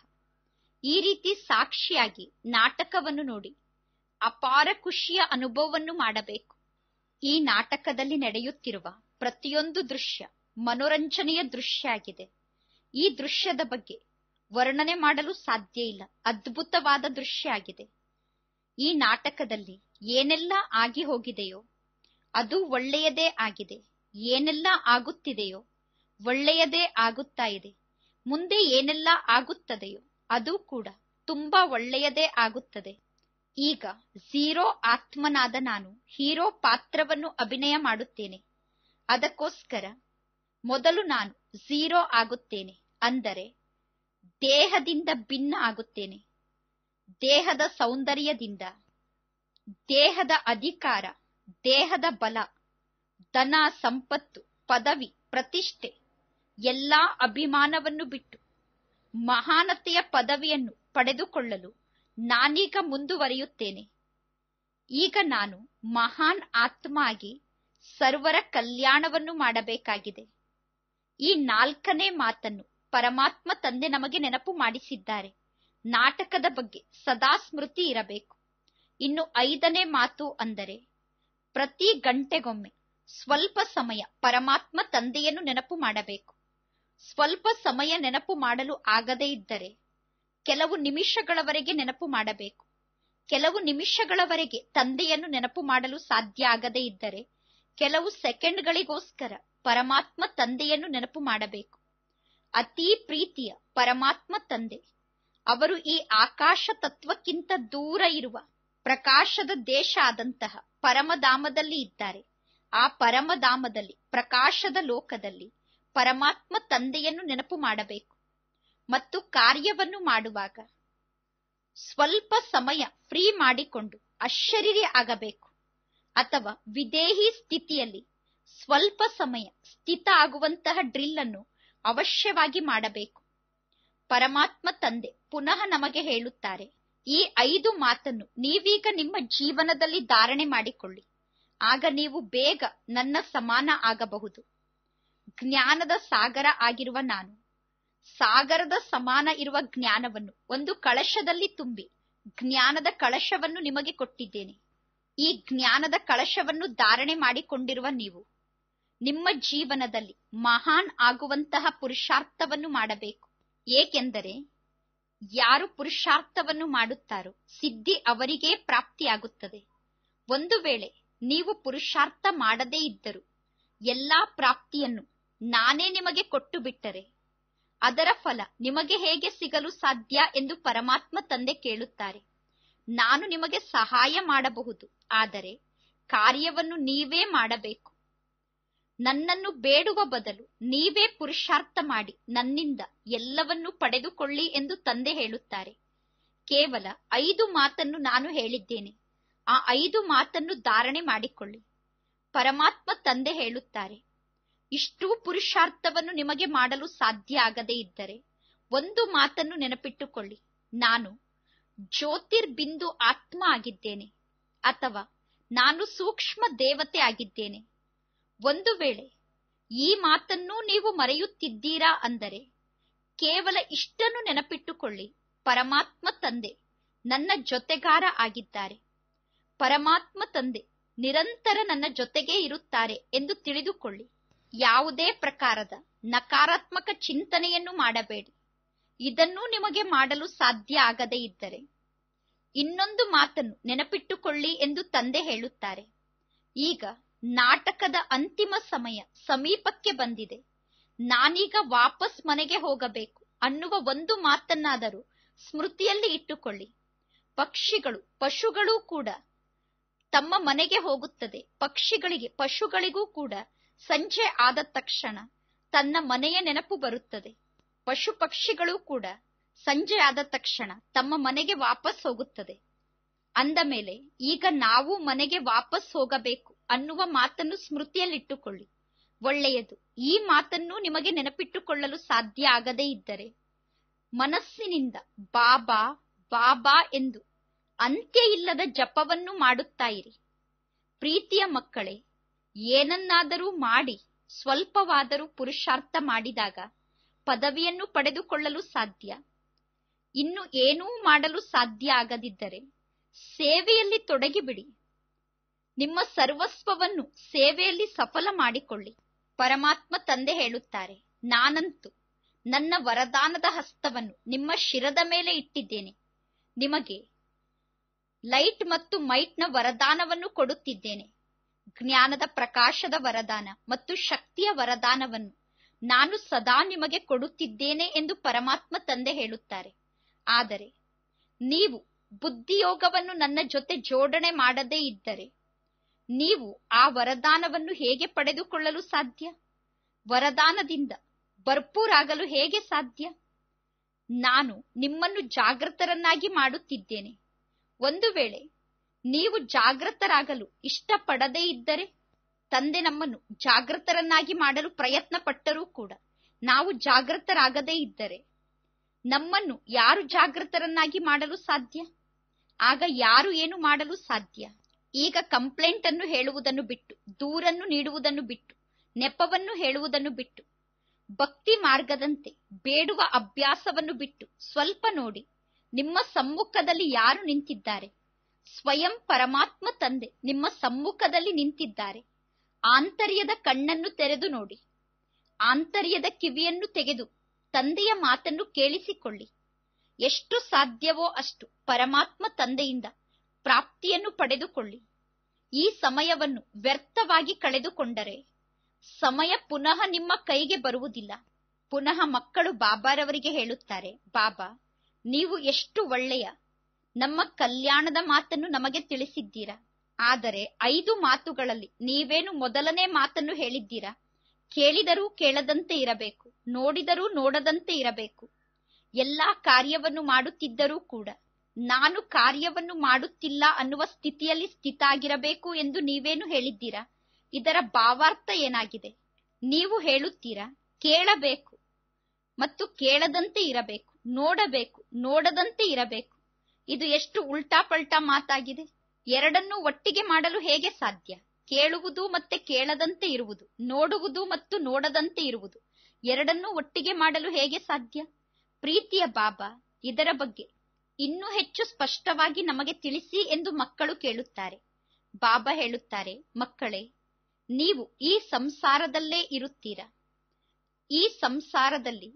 ಈ ರೀತಿ ಸಾಕ್ಷಿಯಾಗಿ ನಾಟಕವನ್ನು ನೋಡಿ ಅಪಾರ ಖುಷಿಯ ಅನುಭವವನ್ನು ಮಾಡಬೇಕು ಈ ನಾಟಕದಲ್ಲಿ ನಡೆಯುತ್ತಿರುವ ಪ್ರತಿಯೊಂದು ದೃಶ್ಯ ಮನೋರಂಜನೆಯ ದೃಶ್ಯ ಆಗಿದೆ ಈ ದೃಶ್ಯದ ಬಗ್ಗೆ ವರ್ಣನೆ ಮಾಡಲು ಸಾಧ್ಯ ಇಲ್ಲ ಅದ್ಭುತವಾದ ದೃಶ್ಯ ಆಗಿದೆ ಈ ನಾಟಕದಲ್ಲಿ ಏನೆಲ್ಲ ಆಗಿ ಹೋಗಿದೆಯೋ ಅದು ಒಳ್ಳೆಯದೇ ಆಗಿದೆ ಏನೆಲ್ಲ ಆಗುತ್ತಿದೆಯೋ ಒಳ್ಳೆಯದೇ ಆಗುತ್ತಾ ಇದೆ ಮುಂದೆ ಏನೆಲ್ಲ ಆಗುತ್ತದೆಯೋ ಅದು ಕೂಡ ತುಂಬಾ ಒಳ್ಳೆಯದೇ ಆಗುತ್ತದೆ ಈಗ ಝೀರೋ ಆತ್ಮನಾದ ನಾನು ಹೀರೋ ಪಾತ್ರವನ್ನು ಅಭಿನಯ ಮಾಡುತ್ತೇನೆ ಅದಕ್ಕೋಸ್ಕರ ಮೊದಲು ನಾನು ಝೀರೋ ಆಗುತ್ತೇನೆ ಅಂದರೆ ದೇಹದಿಂದ ಭಿನ್ನ ಆಗುತ್ತೇನೆ ದೇಹದ ಸೌಂದರ್ಯದಿಂದ ದೇಹದ ಅಧಿಕಾರ ದೇಹದ ಬಲ ಧನ ಸಂಪತ್ತು ಪದವಿ ಪ್ರತಿಷ್ಠೆ ಎಲ್ಲಾ ಅಭಿಮಾನವನ್ನು ಬಿಟ್ಟು ಮಹಾನತೆಯ ಪದವಿಯನ್ನು ಪಡೆದುಕೊಳ್ಳಲು ನಾನೀಗ ಮುಂದುವರಿಯುತ್ತೇನೆ ಈಗ ನಾನು ಮಹಾನ್ ಆತ್ಮ ಆಗಿ ಸರ್ವರ ಕಲ್ಯಾಣವನ್ನು ಮಾಡಬೇಕಾಗಿದೆ ಈ ನಾಲ್ಕನೇ ಮಾತನ್ನು ಪರಮಾತ್ಮ ತಂದೆ ನಮಗೆ ನೆನಪು ಮಾಡಿಸಿದ್ದಾರೆ ನಾಟಕದ ಬಗ್ಗೆ ಸದಾ ಸ್ಮೃತಿ ಇರಬೇಕು ಇನ್ನು ಐದನೇ ಮಾತು ಅಂದರೆ ಪ್ರತಿ ಗಂಟೆಗೊಮ್ಮೆ ಸ್ವಲ್ಪ ಸಮಯ ಪರಮಾತ್ಮ ತಂದೆಯನ್ನು ನೆನಪು ಮಾಡಬೇಕು ಸ್ವಲ್ಪ ಸಮಯ ನೆನಪು ಮಾಡಲು ಆಗದೇ ಇದ್ದರೆ ಕೆಲವು ನಿಮಿಷಗಳವರೆಗೆ ನೆನಪು ಮಾಡಬೇಕು ಕೆಲವು ನಿಮಿಷಗಳವರೆಗೆ ತಂದೆಯನ್ನು ನೆನಪು ಮಾಡಲು ಸಾಧ್ಯ ಆಗದೇ ಇದ್ದರೆ ಕೆಲವು ಸೆಕೆಂಡ್ಗಳಿಗೋಸ್ಕರ ಪರಮಾತ್ಮ ತಂದೆಯನ್ನು ನೆನಪು ಮಾಡಬೇಕು ಅತೀ ಪ್ರೀತಿಯ ಪರಮಾತ್ಮ ತಂದೆ ಅವರು ಈ ಆಕಾಶ ತತ್ವಕ್ಕಿಂತ ದೂರ ಇರುವ ಪ್ರಕಾಶದ ದೇಶ ಆದಂತಹ ಪರಮಧಾಮದಲ್ಲಿ ಇದ್ದಾರೆ ಆ ಪರಮಧಾಮದಲ್ಲಿ ಪ್ರಕಾಶದ ಲೋಕದಲ್ಲಿ ಪರಮಾತ್ಮ ತಂದೆಯನ್ನು ನೆನಪು ಮಾಡಬೇಕು ಮತ್ತು ಕಾರ್ಯವನ್ನು ಮಾಡುವಾಗ ಸ್ವಲ್ಪ ಸಮಯ ಫ್ರೀ ಮಾಡಿಕೊಂಡು ಅಶರೀರಿ ಆಗಬೇಕು ಅಥವಾ ವಿದೇಹಿ ಸ್ಥಿತಿಯಲ್ಲಿ ಸ್ವಲ್ಪ ಸಮಯ ಸ್ಥಿತ ಆಗುವಂತಹ ಡ್ರಿಲ್ ಅನ್ನು ಅವಶ್ಯವಾಗಿ ಮಾಡಬೇಕು ಪರಮಾತ್ಮ ತಂದೆ ಪುನಃ ನಮಗೆ ಹೇಳುತ್ತಾರೆ ಈ ಐದು ಮಾತನ್ನು ನೀವೀಗ ನಿಮ್ಮ ಜೀವನದಲ್ಲಿ ಧಾರಣೆ ಮಾಡಿಕೊಳ್ಳಿ ಆಗ ನೀವು ಬೇಗ ನನ್ನ ಸಮಾನ ಆಗಬಹುದು ಜ್ಞಾನದ ಸಾಗರ ಆಗಿರುವ ನಾನು ಸಾಗರದ ಸಮಾನ ಇರುವ ಜ್ಞಾನವನ್ನು ಒಂದು ಕಳಶದಲ್ಲಿ ತುಂಬಿ ಜ್ಞಾನದ ಕಳಶವನ್ನು ನಿಮಗೆ ಕೊಟ್ಟಿದ್ದೇನೆ ಈ ಜ್ಞಾನದ ಕಳಶವನ್ನು ಧಾರಣೆ ಮಾಡಿಕೊಂಡಿರುವ ನೀವು ನಿಮ್ಮ ಜೀವನದಲ್ಲಿ ಮಹಾನ್ ಆಗುವಂತಹ ಪುರುಷಾರ್ಥವನ್ನು ಮಾಡಬೇಕು ಏಕೆಂದರೆ ಯಾರು ಪುರುಷಾರ್ಥವನ್ನು ಮಾಡುತ್ತಾರೋ ಸಿದ್ಧಿ ಅವರಿಗೇ ಪ್ರಾಪ್ತಿಯಾಗುತ್ತದೆ ಒಂದು ವೇಳೆ ನೀವು ಪುರುಷಾರ್ಥ ಮಾಡದೇ ಇದ್ದರೂ ಎಲ್ಲಾ ಪ್ರಾಪ್ತಿಯನ್ನು ನಾನೇ ನಿಮಗೆ ಕೊಟ್ಟು ಬಿಟ್ಟರೆ ಅದರ ಫಲ ನಿಮಗೆ ಹೇಗೆ ಸಿಗಲು ಸಾಧ್ಯ ಎಂದು ಪರಮಾತ್ಮ ತಂದೆ ಕೇಳುತ್ತಾರೆ ನಾನು ನಿಮಗೆ ಸಹಾಯ ಮಾಡಬಹುದು ಆದರೆ ಕಾರ್ಯವನ್ನು ನೀವೇ ಮಾಡಬೇಕು ನನ್ನನ್ನು ಬೇಡುವ ಬದಲು ನೀವೇ ಪುರುಷಾರ್ಥ ಮಾಡಿ ನನ್ನಿಂದ ಎಲ್ಲವನ್ನೂ ಪಡೆದುಕೊಳ್ಳಿ ಎಂದು ತಂದೆ ಹೇಳುತ್ತಾರೆ ಕೇವಲ ಐದು ಮಾತನ್ನು ನಾನು ಹೇಳಿದ್ದೇನೆ ಆ ಐದು ಮಾತನ್ನು ಧಾರಣೆ ಮಾಡಿಕೊಳ್ಳಿ ಪರಮಾತ್ಮ ತಂದೆ ಹೇಳುತ್ತಾರೆ ಇಷ್ಟು ಪುರುಷಾರ್ಥವನ್ನು ನಿಮಗೆ ಮಾಡಲು ಸಾಧ್ಯ ಆಗದೇ ಇದ್ದರೆ ಒಂದು ಮಾತನ್ನು ನೆನಪಿಟ್ಟುಕೊಳ್ಳಿ ನಾನು ಜ್ಯೋತಿರ್ಬಿಂದು ಆತ್ಮ ಆಗಿದ್ದೇನೆ ಅಥವಾ ನಾನು ಸೂಕ್ಷ್ಮ ದೇವತೆ ಆಗಿದ್ದೇನೆ ಒಂದು ವೇಳೆ ಈ ಮಾತನ್ನು ನೀವು ಮರೆಯುತ್ತಿದ್ದೀರಾ ಅಂದರೆ ಕೇವಲ ಇಷ್ಟನ್ನು ನೆನಪಿಟ್ಟುಕೊಳ್ಳಿ ಪರಮಾತ್ಮ ತಂದೆ ನನ್ನ ಜೊತೆಗಾರ ಆಗಿದ್ದಾರೆ ಪರಮಾತ್ಮ ತಂದೆ ನಿರಂತರ ನನ್ನ ಜೊತೆಗೇ ಇರುತ್ತಾರೆ ಎಂದು ತಿಳಿದುಕೊಳ್ಳಿ ಯಾವುದೇ ಪ್ರಕಾರದ ನಕಾರಾತ್ಮಕ ಚಿಂತನೆಯನ್ನು ಮಾಡಬೇಡಿ ಇದನ್ನು ನಿಮಗೆ ಮಾಡಲು ಸಾಧ್ಯ ಆಗದೇ ಇದ್ದರೆ ಇನ್ನೊಂದು ಮಾತನ್ನು ನೆನಪಿಟ್ಟುಕೊಳ್ಳಿ ಎಂದು ತಂದೆ ಹೇಳುತ್ತಾರೆ ಈಗ ನಾಟಕದ ಅಂತಿಮ ಸಮಯ ಸಮೀಪಕ್ಕೆ ಬಂದಿದೆ ನಾನೀಗ ವಾಪಸ್ ಮನೆಗೆ ಹೋಗಬೇಕು ಅನ್ನುವ ಒಂದು ಮಾತನ್ನಾದರೂ ಸ್ಮೃತಿಯಲ್ಲಿ ಇಟ್ಟುಕೊಳ್ಳಿ ಪಕ್ಷಿಗಳು ಪಶುಗಳು ಕೂಡ ತಮ್ಮ ಮನೆಗೆ ಹೋಗುತ್ತದೆ ಪಕ್ಷಿಗಳಿಗೆ ಪಶುಗಳಿಗೂ ಕೂಡ ಸಂಜೆ ಆದ ತಕ್ಷಣ ತನ್ನ ಮನೆಯ ನೆನಪು ಬರುತ್ತದೆ ಪಶು ಪಕ್ಷಿಗಳು ಕೂಡ ಸಂಜೆ ಆದ ತಕ್ಷಣ ತಮ್ಮ ಮನೆಗೆ ವಾಪಸ್ ಹೋಗುತ್ತದೆ ಅಂದ ಮೇಲೆ ಈಗ ನಾವು ಮನೆಗೆ ವಾಪಸ್ ಹೋಗಬೇಕು ಅನ್ನುವ ಮಾತನ್ನು ಸ್ಮೃತಿಯಲ್ಲಿಟ್ಟುಕೊಳ್ಳಿ ಒಳ್ಳೆಯದು ಈ ಮಾತನ್ನು ನಿಮಗೆ ನೆನಪಿಟ್ಟುಕೊಳ್ಳಲು ಸಾಧ್ಯ ಆಗದೇ ಇದ್ದರೆ ಮನಸ್ಸಿನಿಂದ ಬಾಬಾ ಬಾಬಾ ಎಂದು ಅಂತ್ಯ ಇಲ್ಲದ ಜಪವನ್ನು ಮಾಡುತ್ತಾ ಇರಿ ಪ್ರೀತಿಯ ಮಕ್ಕಳೇ ಏನನ್ನಾದರೂ ಮಾಡಿ ಸ್ವಲ್ಪವಾದರೂ ಪುರುಷಾರ್ಥ ಮಾಡಿದಾಗ ಪದವಿಯನ್ನು ಪಡೆದುಕೊಳ್ಳಲು ಸಾಧ್ಯ ಇನ್ನು ಏನೂ ಮಾಡಲು ಸಾಧ್ಯ ಆಗದಿದ್ದರೆ ಸೇವೆಯಲ್ಲಿ ತೊಡಗಿಬಿಡಿ ನಿಮ್ಮ ಸರ್ವಸ್ವವನ್ನು ಸೇವೆಯಲ್ಲಿ ಸಫಲ ಮಾಡಿಕೊಳ್ಳಿ ಪರಮಾತ್ಮ ತಂದೆ ಹೇಳುತ್ತಾರೆ ನಾನಂತೂ ನನ್ನ ವರದಾನದ ಹಸ್ತವನ್ನು ನಿಮ್ಮ ಶಿರದ ಮೇಲೆ ಇಟ್ಟಿದ್ದೇನೆ ನಿಮಗೆ ಲೈಟ್ ಮತ್ತು ಮೈಟ್ನ ವರದಾನವನ್ನು ಕೊಡುತ್ತಿದ್ದೇನೆ ಜ್ಞಾನದ ಪ್ರಕಾಶದ ವರದಾನ ಮತ್ತು ಶಕ್ತಿಯ ವರದಾನವನ್ನು ನಾನು ಸದಾ ನಿಮಗೆ ಕೊಡುತ್ತಿದ್ದೇನೆ ಎಂದು ಪರಮಾತ್ಮ ತಂದೆ ಹೇಳುತ್ತಾರೆ ಆದರೆ ನೀವು ಬುದ್ಧಿಯೋಗವನ್ನು ನನ್ನ ಜೊತೆ ಜೋಡಣೆ ಮಾಡದೇ ಇದ್ದರೆ ನೀವು ಆ ವರದಾನವನ್ನು ಹೇಗೆ ಪಡೆದುಕೊಳ್ಳಲು ಸಾಧ್ಯ ವರದಾನದಿಂದ ಭರ್ಪೂರಾಗಲು ಹೇಗೆ ಸಾಧ್ಯ ನಾನು ನಿಮ್ಮನ್ನು ಜಾಗೃತರನ್ನಾಗಿ ಮಾಡುತ್ತಿದ್ದೇನೆ ಒಂದು ವೇಳೆ ನೀವು ಜಾಗೃತರಾಗಲು ಇಷ್ಟಪಡದೇ ಇದ್ದರೆ ತಂದೆ ನಮ್ಮನ್ನು ಜಾಗೃತರನ್ನಾಗಿ ಮಾಡಲು ಪ್ರಯತ್ನ ಪಟ್ಟರೂ ಕೂಡ ನಾವು ಜಾಗೃತರಾಗದೇ ಇದ್ದರೆ ನಮ್ಮನ್ನು ಯಾರು ಜಾಗೃತರನ್ನಾಗಿ ಮಾಡಲು ಸಾಧ್ಯ ಆಗ ಯಾರು ಏನು ಮಾಡಲು ಸಾಧ್ಯ ಈಗ ಕಂಪ್ಲೇಂಟ್ ಅನ್ನು ಹೇಳುವುದನ್ನು ಬಿಟ್ಟು ದೂರನ್ನು ನೀಡುವುದನ್ನು ಬಿಟ್ಟು ನೆಪವನ್ನು ಹೇಳುವುದನ್ನು ಬಿಟ್ಟು ಭಕ್ತಿ ಮಾರ್ಗದಂತೆ ಬೇಡುವ ಅಭ್ಯಾಸವನ್ನು ಬಿಟ್ಟು ಸ್ವಲ್ಪ ನೋಡಿ ನಿಮ್ಮ ಸಮ್ಮುಖದಲ್ಲಿ ಯಾರು ನಿಂತಿದ್ದಾರೆ ಸ್ವಯಂ ಪರಮಾತ್ಮ ತಂದೆ ನಿಮ್ಮ ಸಮ್ಮುಖದಲ್ಲಿ ನಿಂತಿದ್ದಾರೆ ಆಂತರ್ಯದ ಕಣ್ಣನ್ನು ತೆರೆದು ನೋಡಿ ಆಂತರ್ಯದ ಕಿವಿಯನ್ನು ತೆಗೆದು ತಂದೆಯ ಮಾತನ್ನು ಕೇಳಿಸಿಕೊಳ್ಳಿ ಎಷ್ಟು ಸಾಧ್ಯವೋ ಅಷ್ಟು ಪರಮಾತ್ಮ ತಂದೆಯಿಂದ ಪ್ರಾಪ್ತಿಯನ್ನು ಪಡೆದುಕೊಳ್ಳಿ ಈ ಸಮಯವನ್ನು ವ್ಯರ್ಥವಾಗಿ ಕಳೆದುಕೊಂಡರೆ ಸಮಯ ಪುನಃ ನಿಮ್ಮ ಕೈಗೆ ಬರುವುದಿಲ್ಲ ಪುನಃ ಮಕ್ಕಳು ಬಾಬಾರವರಿಗೆ ಹೇಳುತ್ತಾರೆ ಬಾಬಾ ನೀವು ಎಷ್ಟು ಒಳ್ಳೆಯ ನಮ್ಮ ಕಲ್ಯಾಣದ ಮಾತನ್ನು ನಮಗೆ ತಿಳಿಸಿದ್ದೀರಾ ಆದರೆ ಐದು ಮಾತುಗಳಲ್ಲಿ ನೀವೇನು ಮೊದಲನೇ ಮಾತನ್ನು ಹೇಳಿದ್ದೀರಾ ಕೇಳಿದರೂ ಕೇಳದಂತೆ ಇರಬೇಕು ನೋಡಿದರೂ ನೋಡದಂತೆ ಇರಬೇಕು ಎಲ್ಲಾ ಕಾರ್ಯವನ್ನು ಮಾಡುತ್ತಿದ್ದರೂ ಕೂಡ ನಾನು ಕಾರ್ಯವನ್ನು ಮಾಡುತ್ತಿಲ್ಲ ಅನ್ನುವ ಸ್ಥಿತಿಯಲ್ಲಿ ಸ್ಥಿತಾಗಿರಬೇಕು ಎಂದು ನೀವೇನು ಹೇಳಿದ್ದೀರಾ ಇದರ ಭಾವಾರ್ಥ ಏನಾಗಿದೆ ನೀವು ಹೇಳುತ್ತೀರಾ ಕೇಳಬೇಕು ಮತ್ತು ಕೇಳದಂತೆ ಇರಬೇಕು ನೋಡಬೇಕು ನೋಡದಂತೆ ಇರಬೇಕು ಇದು ಎಷ್ಟು ಉಲ್ಟಾಪಲ್ಟಾ ಮಾತಾಗಿದೆ ಎರಡನ್ನೂ ಒಟ್ಟಿಗೆ ಮಾಡಲು ಹೇಗೆ ಸಾಧ್ಯ ಕೇಳುವುದು ಮತ್ತೆ ಕೇಳದಂತೆ ಇರುವುದು ನೋಡುವುದು ಮತ್ತು ನೋಡದಂತೆ ಇರುವುದು ಎರಡನ್ನೂ ಒಟ್ಟಿಗೆ ಮಾಡಲು ಹೇಗೆ ಸಾಧ್ಯ ಪ್ರೀತಿಯ ಬಾಬಾ ಇದರ ಬಗ್ಗೆ ಇನ್ನೂ ಹೆಚ್ಚು ಸ್ಪಷ್ಟವಾಗಿ ನಮಗೆ ತಿಳಿಸಿ ಎಂದು ಮಕ್ಕಳು ಕೇಳುತ್ತಾರೆ ಬಾಬಾ ಹೇಳುತ್ತಾರೆ ಮಕ್ಕಳೇ ನೀವು ಈ ಸಂಸಾರದಲ್ಲೇ ಇರುತ್ತೀರಾ ಈ ಸಂಸಾರದಲ್ಲಿ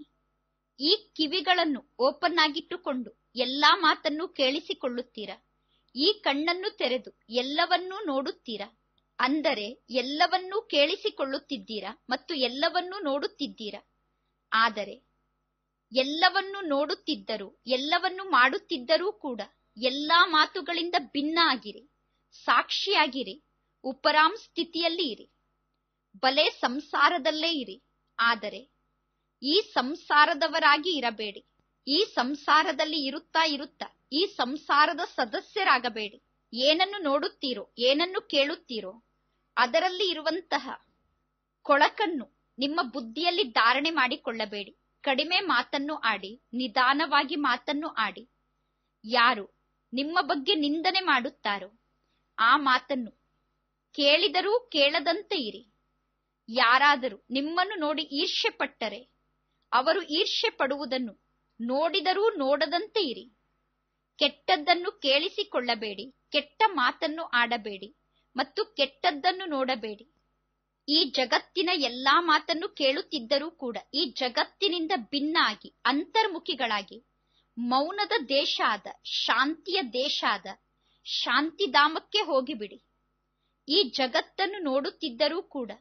ಈ ಕಿವಿಗಳನ್ನು ಓಪನ್ ಆಗಿಟ್ಟುಕೊಂಡು ಎಲ್ಲ ಮಾತನ್ನು ಕೇಳಿಸಿಕೊಳ್ಳುತ್ತೀರಾ ಈ ಕಣ್ಣನ್ನು ತೆರೆದು ಎಲ್ಲವನ್ನೂ ನೋಡುತ್ತೀರಾ ಅಂದರೆ ಎಲ್ಲವನ್ನೂ ಕೇಳಿಸಿಕೊಳ್ಳುತ್ತಿದ್ದೀರಾ ಮತ್ತು ಎಲ್ಲವನ್ನೂ ನೋಡುತ್ತಿದ್ದೀರಾ ಆದರೆ ಎಲ್ಲವನ್ನೂ ನೋಡುತ್ತಿದ್ದರೂ ಎಲ್ಲವನ್ನೂ ಮಾಡುತ್ತಿದ್ದರೂ ಕೂಡ ಎಲ್ಲಾ ಮಾತುಗಳಿಂದ ಭಿನ್ನ ಆಗಿರಿ ಸಾಕ್ಷಿಯಾಗಿರಿ ಉಪರಾಂ ಸ್ಥಿತಿಯಲ್ಲಿ ಇರಿ ಬಲೆ ಸಂಸಾರದಲ್ಲೇ ಇರಿ ಆದರೆ ಈ ಸಂಸಾರದವರಾಗಿ ಇರಬೇಡಿ ಈ ಸಂಸಾರದಲ್ಲಿ ಇರುತ್ತಾ ಇರುತ್ತಾ ಈ ಸಂಸಾರದ ಸದಸ್ಯರಾಗಬೇಡಿ ಏನನ್ನು ನೋಡುತ್ತೀರೋ ಏನನ್ನು ಕೇಳುತ್ತೀರೋ ಅದರಲ್ಲಿ ಇರುವಂತಹ ಕೊಳಕನ್ನು ನಿಮ್ಮ ಬುದ್ಧಿಯಲ್ಲಿ ಧಾರಣೆ ಮಾಡಿಕೊಳ್ಳಬೇಡಿ ಕಡಿಮೆ ಮಾತನ್ನು ಆಡಿ ನಿಧಾನವಾಗಿ ಮಾತನ್ನು ಆಡಿ ಯಾರು ನಿಮ್ಮ ಬಗ್ಗೆ ನಿಂದನೆ ಮಾಡುತ್ತಾರೋ ಆ ಮಾತನ್ನು ಕೇಳಿದರೂ ಕೇಳದಂತೆ ಇರಿ ಯಾರಾದರೂ ನಿಮ್ಮನ್ನು ನೋಡಿ ಈರ್ಷೆ ಪಟ್ಟರೆ ಅವರು ಈರ್ಷೆ ಪಡುವುದನ್ನು ನೋಡಿದರೂ ನೋಡದಂತೆ ಇರಿ ಕೆಟ್ಟದ್ದನ್ನು ಕೇಳಿಸಿಕೊಳ್ಳಬೇಡಿ ಕೆಟ್ಟ ಮಾತನ್ನು ಆಡಬೇಡಿ ಮತ್ತು ಕೆಟ್ಟದ್ದನ್ನು ನೋಡಬೇಡಿ ಈ ಜಗತ್ತಿನ ಎಲ್ಲಾ ಮಾತನ್ನು ಕೇಳುತ್ತಿದ್ದರೂ ಕೂಡ ಈ ಜಗತ್ತಿನಿಂದ ಭಿನ್ನಾಗಿ ಅಂತರ್ಮುಖಿಗಳಾಗಿ ಮೌನದ ದೇಶ ಆದ ಶಾಂತಿಯ ದೇಶ ಆದ ಶಾಂತಿಧಾಮಕ್ಕೆ ಹೋಗಿಬಿಡಿ ಈ ಜಗತ್ತನ್ನು ನೋಡುತ್ತಿದ್ದರೂ ಕೂಡ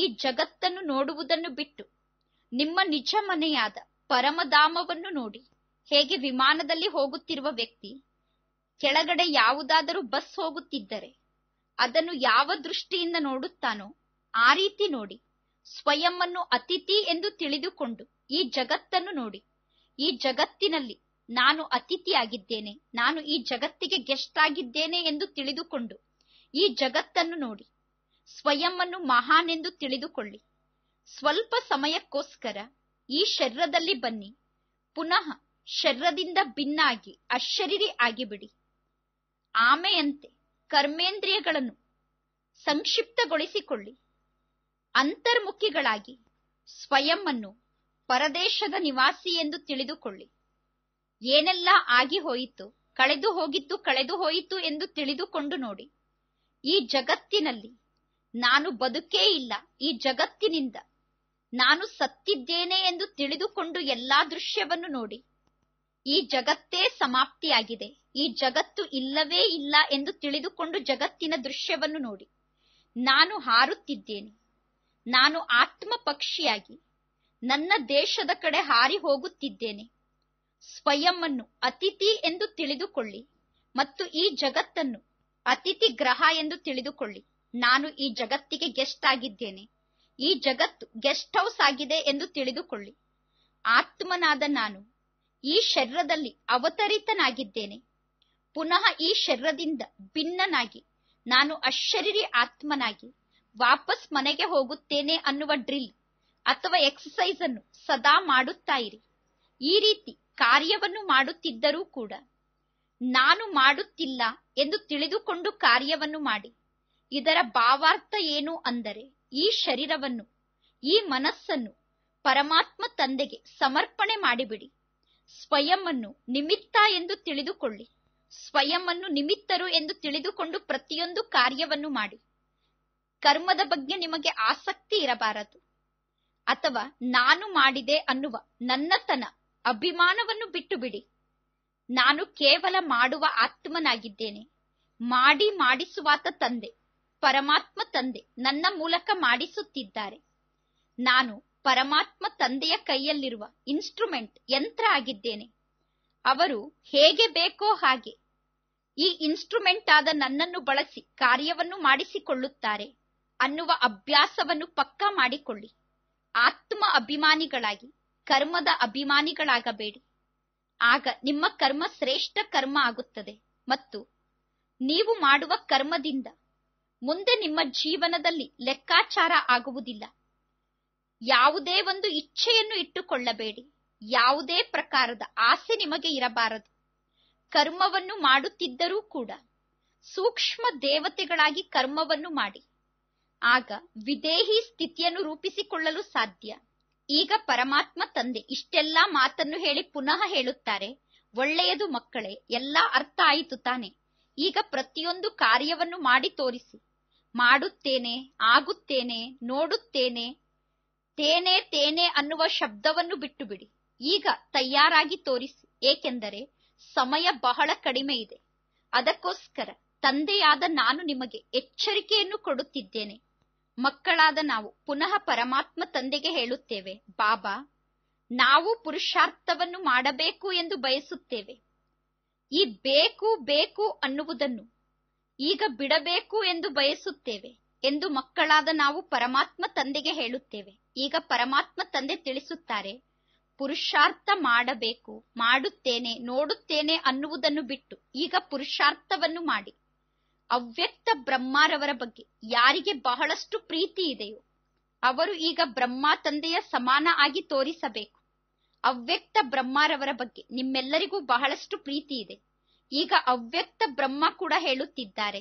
ಈ ಜಗತ್ತನ್ನು ನೋಡುವುದನ್ನು ಬಿಟ್ಟು ನಿಮ್ಮ ನಿಜ ಮನೆಯಾದ ಪರಮಧಾಮವನ್ನು ನೋಡಿ ಹೇಗೆ ವಿಮಾನದಲ್ಲಿ ಹೋಗುತ್ತಿರುವ ವ್ಯಕ್ತಿ ಕೆಳಗಡೆ ಯಾವುದಾದರೂ ಬಸ್ ಹೋಗುತ್ತಿದ್ದರೆ ಅದನ್ನು ಯಾವ ದೃಷ್ಟಿಯಿಂದ ನೋಡುತ್ತಾನೋ ಆ ರೀತಿ ನೋಡಿ ಸ್ವಯಂ ಅತಿಥಿ ಎಂದು ತಿಳಿದುಕೊಂಡು ಈ ಜಗತ್ತನ್ನು ನೋಡಿ ಈ ಜಗತ್ತಿನಲ್ಲಿ ನಾನು ಅತಿಥಿಯಾಗಿದ್ದೇನೆ ನಾನು ಈ ಜಗತ್ತಿಗೆ ಗೆಸ್ಟ್ ಆಗಿದ್ದೇನೆ ಎಂದು ತಿಳಿದುಕೊಂಡು ಈ ಜಗತ್ತನ್ನು ನೋಡಿ ಅನ್ನು ಮಹಾನ್ ಎಂದು ತಿಳಿದುಕೊಳ್ಳಿ ಸ್ವಲ್ಪ ಸಮಯಕ್ಕೋಸ್ಕರ ಈ ಶರೀರದಲ್ಲಿ ಬನ್ನಿ ಪುನಃ ಶರೀರದಿಂದ ಭಿನ್ನಾಗಿ ಅಶರೀರಿ ಆಗಿಬಿಡಿ ಆಮೆಯಂತೆ ಕರ್ಮೇಂದ್ರಿಯಗಳನ್ನು ಸಂಕ್ಷಿಪ್ತಗೊಳಿಸಿಕೊಳ್ಳಿ ಅಂತರ್ಮುಖಿಗಳಾಗಿ ಅನ್ನು ಪರದೇಶದ ನಿವಾಸಿ ಎಂದು ತಿಳಿದುಕೊಳ್ಳಿ ಏನೆಲ್ಲ ಆಗಿ ಹೋಯಿತು ಕಳೆದು ಹೋಗಿತ್ತು ಕಳೆದು ಹೋಯಿತು ಎಂದು ತಿಳಿದುಕೊಂಡು ನೋಡಿ ಈ ಜಗತ್ತಿನಲ್ಲಿ ನಾನು ಬದುಕೇ ಇಲ್ಲ ಈ ಜಗತ್ತಿನಿಂದ ನಾನು ಸತ್ತಿದ್ದೇನೆ ಎಂದು ತಿಳಿದುಕೊಂಡು ಎಲ್ಲಾ ದೃಶ್ಯವನ್ನು ನೋಡಿ ಈ ಜಗತ್ತೇ ಸಮಾಪ್ತಿಯಾಗಿದೆ ಈ ಜಗತ್ತು ಇಲ್ಲವೇ ಇಲ್ಲ ಎಂದು ತಿಳಿದುಕೊಂಡು ಜಗತ್ತಿನ ದೃಶ್ಯವನ್ನು ನೋಡಿ ನಾನು ಹಾರುತ್ತಿದ್ದೇನೆ ನಾನು ಆತ್ಮ ಪಕ್ಷಿಯಾಗಿ ನನ್ನ ದೇಶದ ಕಡೆ ಹಾರಿ ಹೋಗುತ್ತಿದ್ದೇನೆ ಸ್ವಯಂ ಅನ್ನು ಅತಿಥಿ ಎಂದು ತಿಳಿದುಕೊಳ್ಳಿ ಮತ್ತು ಈ ಜಗತ್ತನ್ನು ಅತಿಥಿ ಗ್ರಹ ಎಂದು ತಿಳಿದುಕೊಳ್ಳಿ ನಾನು ಈ ಜಗತ್ತಿಗೆ ಗೆಸ್ಟ್ ಆಗಿದ್ದೇನೆ ಈ ಜಗತ್ತು ಗೆಸ್ಟ್ ಹೌಸ್ ಆಗಿದೆ ಎಂದು ತಿಳಿದುಕೊಳ್ಳಿ ಆತ್ಮನಾದ ನಾನು ಈ ಶರೀರದಲ್ಲಿ ಅವತರಿತನಾಗಿದ್ದೇನೆ ಪುನಃ ಈ ಶರೀರದಿಂದ ಭಿನ್ನನಾಗಿ ನಾನು ಅಶರೀರಿ ಆತ್ಮನಾಗಿ ವಾಪಸ್ ಮನೆಗೆ ಹೋಗುತ್ತೇನೆ ಅನ್ನುವ ಡ್ರಿಲ್ ಅಥವಾ ಎಕ್ಸಸೈಸ್ ಅನ್ನು ಸದಾ ಮಾಡುತ್ತಾ ಇರಿ ಈ ರೀತಿ ಕಾರ್ಯವನ್ನು ಮಾಡುತ್ತಿದ್ದರೂ ಕೂಡ ನಾನು ಮಾಡುತ್ತಿಲ್ಲ ಎಂದು ತಿಳಿದುಕೊಂಡು ಕಾರ್ಯವನ್ನು ಮಾಡಿ ಇದರ ಭಾವಾರ್ಥ ಏನು ಅಂದರೆ ಈ ಶರೀರವನ್ನು ಈ ಮನಸ್ಸನ್ನು ಪರಮಾತ್ಮ ತಂದೆಗೆ ಸಮರ್ಪಣೆ ಮಾಡಿಬಿಡಿ ಸ್ವಯಂನ್ನು ನಿಮಿತ್ತ ಎಂದು ತಿಳಿದುಕೊಳ್ಳಿ ಸ್ವಯಂನ್ನು ನಿಮಿತ್ತರು ಎಂದು ತಿಳಿದುಕೊಂಡು ಪ್ರತಿಯೊಂದು ಕಾರ್ಯವನ್ನು ಮಾಡಿ ಕರ್ಮದ ಬಗ್ಗೆ ನಿಮಗೆ ಆಸಕ್ತಿ ಇರಬಾರದು ಅಥವಾ ನಾನು ಮಾಡಿದೆ ಅನ್ನುವ ನನ್ನತನ ಅಭಿಮಾನವನ್ನು ಬಿಟ್ಟು ಬಿಡಿ ನಾನು ಕೇವಲ ಮಾಡುವ ಆತ್ಮನಾಗಿದ್ದೇನೆ ಮಾಡಿ ಮಾಡಿಸುವಾತ ತಂದೆ ಪರಮಾತ್ಮ ತಂದೆ ನನ್ನ ಮೂಲಕ ಮಾಡಿಸುತ್ತಿದ್ದಾರೆ ನಾನು ಪರಮಾತ್ಮ ತಂದೆಯ ಕೈಯಲ್ಲಿರುವ ಇನ್ಸ್ಟ್ರುಮೆಂಟ್ ಯಂತ್ರ ಆಗಿದ್ದೇನೆ ಅವರು ಹೇಗೆ ಬೇಕೋ ಹಾಗೆ ಈ ಇನ್ಸ್ಟ್ರುಮೆಂಟ್ ಆದ ನನ್ನನ್ನು ಬಳಸಿ ಕಾರ್ಯವನ್ನು ಮಾಡಿಸಿಕೊಳ್ಳುತ್ತಾರೆ ಅನ್ನುವ ಅಭ್ಯಾಸವನ್ನು ಪಕ್ಕಾ ಮಾಡಿಕೊಳ್ಳಿ ಆತ್ಮ ಅಭಿಮಾನಿಗಳಾಗಿ ಕರ್ಮದ ಅಭಿಮಾನಿಗಳಾಗಬೇಡಿ ಆಗ ನಿಮ್ಮ ಕರ್ಮ ಶ್ರೇಷ್ಠ ಕರ್ಮ ಆಗುತ್ತದೆ ಮತ್ತು ನೀವು ಮಾಡುವ ಕರ್ಮದಿಂದ ಮುಂದೆ ನಿಮ್ಮ ಜೀವನದಲ್ಲಿ ಲೆಕ್ಕಾಚಾರ ಆಗುವುದಿಲ್ಲ ಯಾವುದೇ ಒಂದು ಇಚ್ಛೆಯನ್ನು ಇಟ್ಟುಕೊಳ್ಳಬೇಡಿ ಯಾವುದೇ ಪ್ರಕಾರದ ಆಸೆ ನಿಮಗೆ ಇರಬಾರದು ಕರ್ಮವನ್ನು ಮಾಡುತ್ತಿದ್ದರೂ ಕೂಡ ಸೂಕ್ಷ್ಮ ದೇವತೆಗಳಾಗಿ ಕರ್ಮವನ್ನು ಮಾಡಿ ಆಗ ವಿದೇಹಿ ಸ್ಥಿತಿಯನ್ನು ರೂಪಿಸಿಕೊಳ್ಳಲು ಸಾಧ್ಯ ಈಗ ಪರಮಾತ್ಮ ತಂದೆ ಇಷ್ಟೆಲ್ಲಾ ಮಾತನ್ನು ಹೇಳಿ ಪುನಃ ಹೇಳುತ್ತಾರೆ ಒಳ್ಳೆಯದು ಮಕ್ಕಳೇ ಎಲ್ಲಾ ಅರ್ಥ ಆಯಿತು ತಾನೆ ಈಗ ಪ್ರತಿಯೊಂದು ಕಾರ್ಯವನ್ನು ಮಾಡಿ ತೋರಿಸಿ ಮಾಡುತ್ತೇನೆ ಆಗುತ್ತೇನೆ ನೋಡುತ್ತೇನೆ ತೇನೆ ತೇನೆ ಅನ್ನುವ ಶಬ್ದವನ್ನು ಬಿಟ್ಟು ಬಿಡಿ ಈಗ ತಯಾರಾಗಿ ತೋರಿಸಿ ಏಕೆಂದರೆ ಸಮಯ ಬಹಳ ಕಡಿಮೆ ಇದೆ ಅದಕ್ಕೋಸ್ಕರ ತಂದೆಯಾದ ನಾನು ನಿಮಗೆ ಎಚ್ಚರಿಕೆಯನ್ನು ಕೊಡುತ್ತಿದ್ದೇನೆ ಮಕ್ಕಳಾದ ನಾವು ಪುನಃ ಪರಮಾತ್ಮ ತಂದೆಗೆ ಹೇಳುತ್ತೇವೆ ಬಾಬಾ ನಾವು ಪುರುಷಾರ್ಥವನ್ನು ಮಾಡಬೇಕು ಎಂದು ಬಯಸುತ್ತೇವೆ ಈ ಬೇಕು ಬೇಕು ಅನ್ನುವುದನ್ನು ಈಗ ಬಿಡಬೇಕು ಎಂದು ಬಯಸುತ್ತೇವೆ ಎಂದು ಮಕ್ಕಳಾದ ನಾವು ಪರಮಾತ್ಮ ತಂದೆಗೆ ಹೇಳುತ್ತೇವೆ ಈಗ ಪರಮಾತ್ಮ ತಂದೆ ತಿಳಿಸುತ್ತಾರೆ ಪುರುಷಾರ್ಥ ಮಾಡಬೇಕು ಮಾಡುತ್ತೇನೆ ನೋಡುತ್ತೇನೆ ಅನ್ನುವುದನ್ನು ಬಿಟ್ಟು ಈಗ ಪುರುಷಾರ್ಥವನ್ನು ಮಾಡಿ ಅವ್ಯಕ್ತ ಬ್ರಹ್ಮಾರವರ ಬಗ್ಗೆ ಯಾರಿಗೆ ಬಹಳಷ್ಟು ಪ್ರೀತಿ ಇದೆಯೋ ಅವರು ಈಗ ಬ್ರಹ್ಮ ತಂದೆಯ ಸಮಾನ ಆಗಿ ತೋರಿಸಬೇಕು ಅವ್ಯಕ್ತ ಬ್ರಹ್ಮರವರ ಬಗ್ಗೆ ನಿಮ್ಮೆಲ್ಲರಿಗೂ ಬಹಳಷ್ಟು ಪ್ರೀತಿ ಇದೆ ಈಗ ಅವ್ಯಕ್ತ ಬ್ರಹ್ಮ ಕೂಡ ಹೇಳುತ್ತಿದ್ದಾರೆ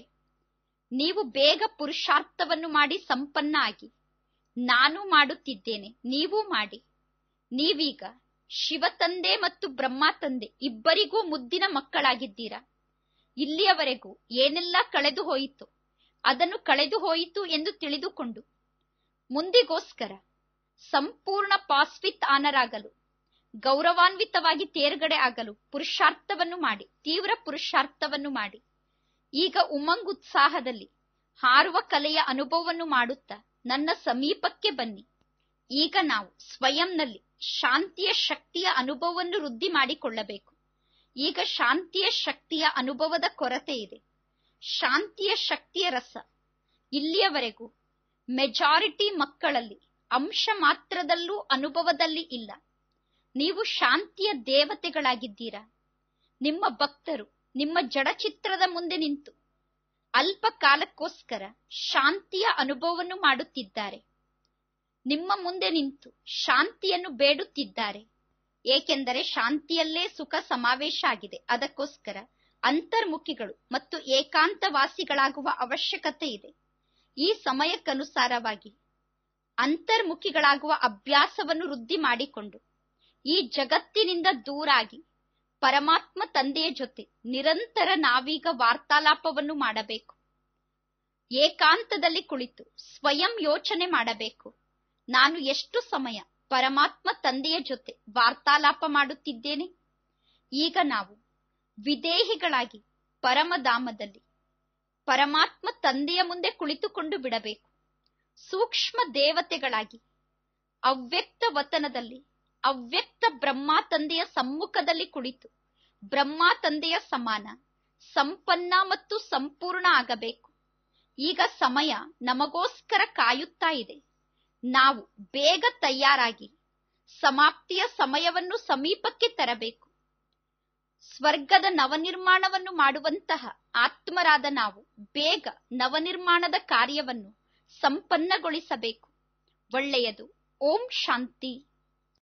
ನೀವು ಬೇಗ ಪುರುಷಾರ್ಥವನ್ನು ಮಾಡಿ ಸಂಪನ್ನ ಆಗಿ ನಾನು ಮಾಡುತ್ತಿದ್ದೇನೆ ನೀವೂ ಮಾಡಿ ನೀವೀಗ ಶಿವ ತಂದೆ ಮತ್ತು ಬ್ರಹ್ಮ ತಂದೆ ಇಬ್ಬರಿಗೂ ಮುದ್ದಿನ ಮಕ್ಕಳಾಗಿದ್ದೀರಾ ಇಲ್ಲಿಯವರೆಗೂ ಏನೆಲ್ಲ ಕಳೆದು ಹೋಯಿತು ಅದನ್ನು ಕಳೆದು ಹೋಯಿತು ಎಂದು ತಿಳಿದುಕೊಂಡು ಮುಂದಿಗೋಸ್ಕರ ಸಂಪೂರ್ಣ ಪಾಸ್ವಿತ್ ಆನರಾಗಲು ಗೌರವಾನ್ವಿತವಾಗಿ ತೇರ್ಗಡೆ ಆಗಲು ಪುರುಷಾರ್ಥವನ್ನು ಮಾಡಿ ತೀವ್ರ ಪುರುಷಾರ್ಥವನ್ನು ಮಾಡಿ ಈಗ ಉಮಂಗುತ್ಸಾಹದಲ್ಲಿ ಹಾರುವ ಕಲೆಯ ಅನುಭವವನ್ನು ಮಾಡುತ್ತಾ ನನ್ನ ಸಮೀಪಕ್ಕೆ ಬನ್ನಿ ಈಗ ನಾವು ಸ್ವಯಂನಲ್ಲಿ ಶಾಂತಿಯ ಶಕ್ತಿಯ ಅನುಭವವನ್ನು ವೃದ್ಧಿ ಮಾಡಿಕೊಳ್ಳಬೇಕು ಈಗ ಶಾಂತಿಯ ಶಕ್ತಿಯ ಅನುಭವದ ಕೊರತೆ ಇದೆ ಶಾಂತಿಯ ಶಕ್ತಿಯ ರಸ ಇಲ್ಲಿಯವರೆಗೂ ಮೆಜಾರಿಟಿ ಮಕ್ಕಳಲ್ಲಿ ಅಂಶ ಮಾತ್ರದಲ್ಲೂ ಅನುಭವದಲ್ಲಿ ಇಲ್ಲ ನೀವು ಶಾಂತಿಯ ದೇವತೆಗಳಾಗಿದ್ದೀರಾ ನಿಮ್ಮ ಭಕ್ತರು ನಿಮ್ಮ ಜಡಚಿತ್ರದ ಮುಂದೆ ನಿಂತು ಅಲ್ಪ ಕಾಲಕ್ಕೋಸ್ಕರ ಶಾಂತಿಯ ಅನುಭವವನ್ನು ಮಾಡುತ್ತಿದ್ದಾರೆ ನಿಮ್ಮ ಮುಂದೆ ನಿಂತು ಶಾಂತಿಯನ್ನು ಬೇಡುತ್ತಿದ್ದಾರೆ ಏಕೆಂದರೆ ಶಾಂತಿಯಲ್ಲೇ ಸುಖ ಸಮಾವೇಶ ಆಗಿದೆ ಅದಕ್ಕೋಸ್ಕರ ಅಂತರ್ಮುಖಿಗಳು ಮತ್ತು ಏಕಾಂತವಾಸಿಗಳಾಗುವ ಅವಶ್ಯಕತೆ ಇದೆ ಈ ಸಮಯಕ್ಕನುಸಾರವಾಗಿ ಅಂತರ್ಮುಖಿಗಳಾಗುವ ಅಭ್ಯಾಸವನ್ನು ವೃದ್ಧಿ ಮಾಡಿಕೊಂಡು ಈ ಜಗತ್ತಿನಿಂದ ದೂರಾಗಿ ಪರಮಾತ್ಮ ತಂದೆಯ ಜೊತೆ ನಿರಂತರ ನಾವೀಗ ವಾರ್ತಾಲಾಪವನ್ನು ಮಾಡಬೇಕು ಏಕಾಂತದಲ್ಲಿ ಕುಳಿತು ಸ್ವಯಂ ಯೋಚನೆ ಮಾಡಬೇಕು ನಾನು ಎಷ್ಟು ಸಮಯ ಪರಮಾತ್ಮ ತಂದೆಯ ಜೊತೆ ವಾರ್ತಾಲಾಪ ಮಾಡುತ್ತಿದ್ದೇನೆ ಈಗ ನಾವು ವಿದೇಹಿಗಳಾಗಿ ಪರಮಧಾಮದಲ್ಲಿ ಪರಮಾತ್ಮ ತಂದೆಯ ಮುಂದೆ ಕುಳಿತುಕೊಂಡು ಬಿಡಬೇಕು ಸೂಕ್ಷ್ಮ ದೇವತೆಗಳಾಗಿ ಅವ್ಯಕ್ತ ವತನದಲ್ಲಿ ಅವ್ಯಕ್ತ ಬ್ರಹ್ಮಾ ತಂದೆಯ ಸಮ್ಮುಖದಲ್ಲಿ ಕುಳಿತು ಬ್ರಹ್ಮ ತಂದೆಯ ಸಮಾನ ಸಂಪನ್ನ ಮತ್ತು ಸಂಪೂರ್ಣ ಆಗಬೇಕು ಈಗ ಸಮಯ ನಮಗೋಸ್ಕರ ಕಾಯುತ್ತಾ ಇದೆ ನಾವು ಬೇಗ ತಯಾರಾಗಿ ಸಮಾಪ್ತಿಯ ಸಮಯವನ್ನು ಸಮೀಪಕ್ಕೆ ತರಬೇಕು ಸ್ವರ್ಗದ ನವನಿರ್ಮಾಣವನ್ನು ಮಾಡುವಂತಹ ಆತ್ಮರಾದ ನಾವು ಬೇಗ ನವನಿರ್ಮಾಣದ ಕಾರ್ಯವನ್ನು ಸಂಪನ್ನಗೊಳಿಸಬೇಕು ಒಳ್ಳೆಯದು ಓಂ ಶಾಂತಿ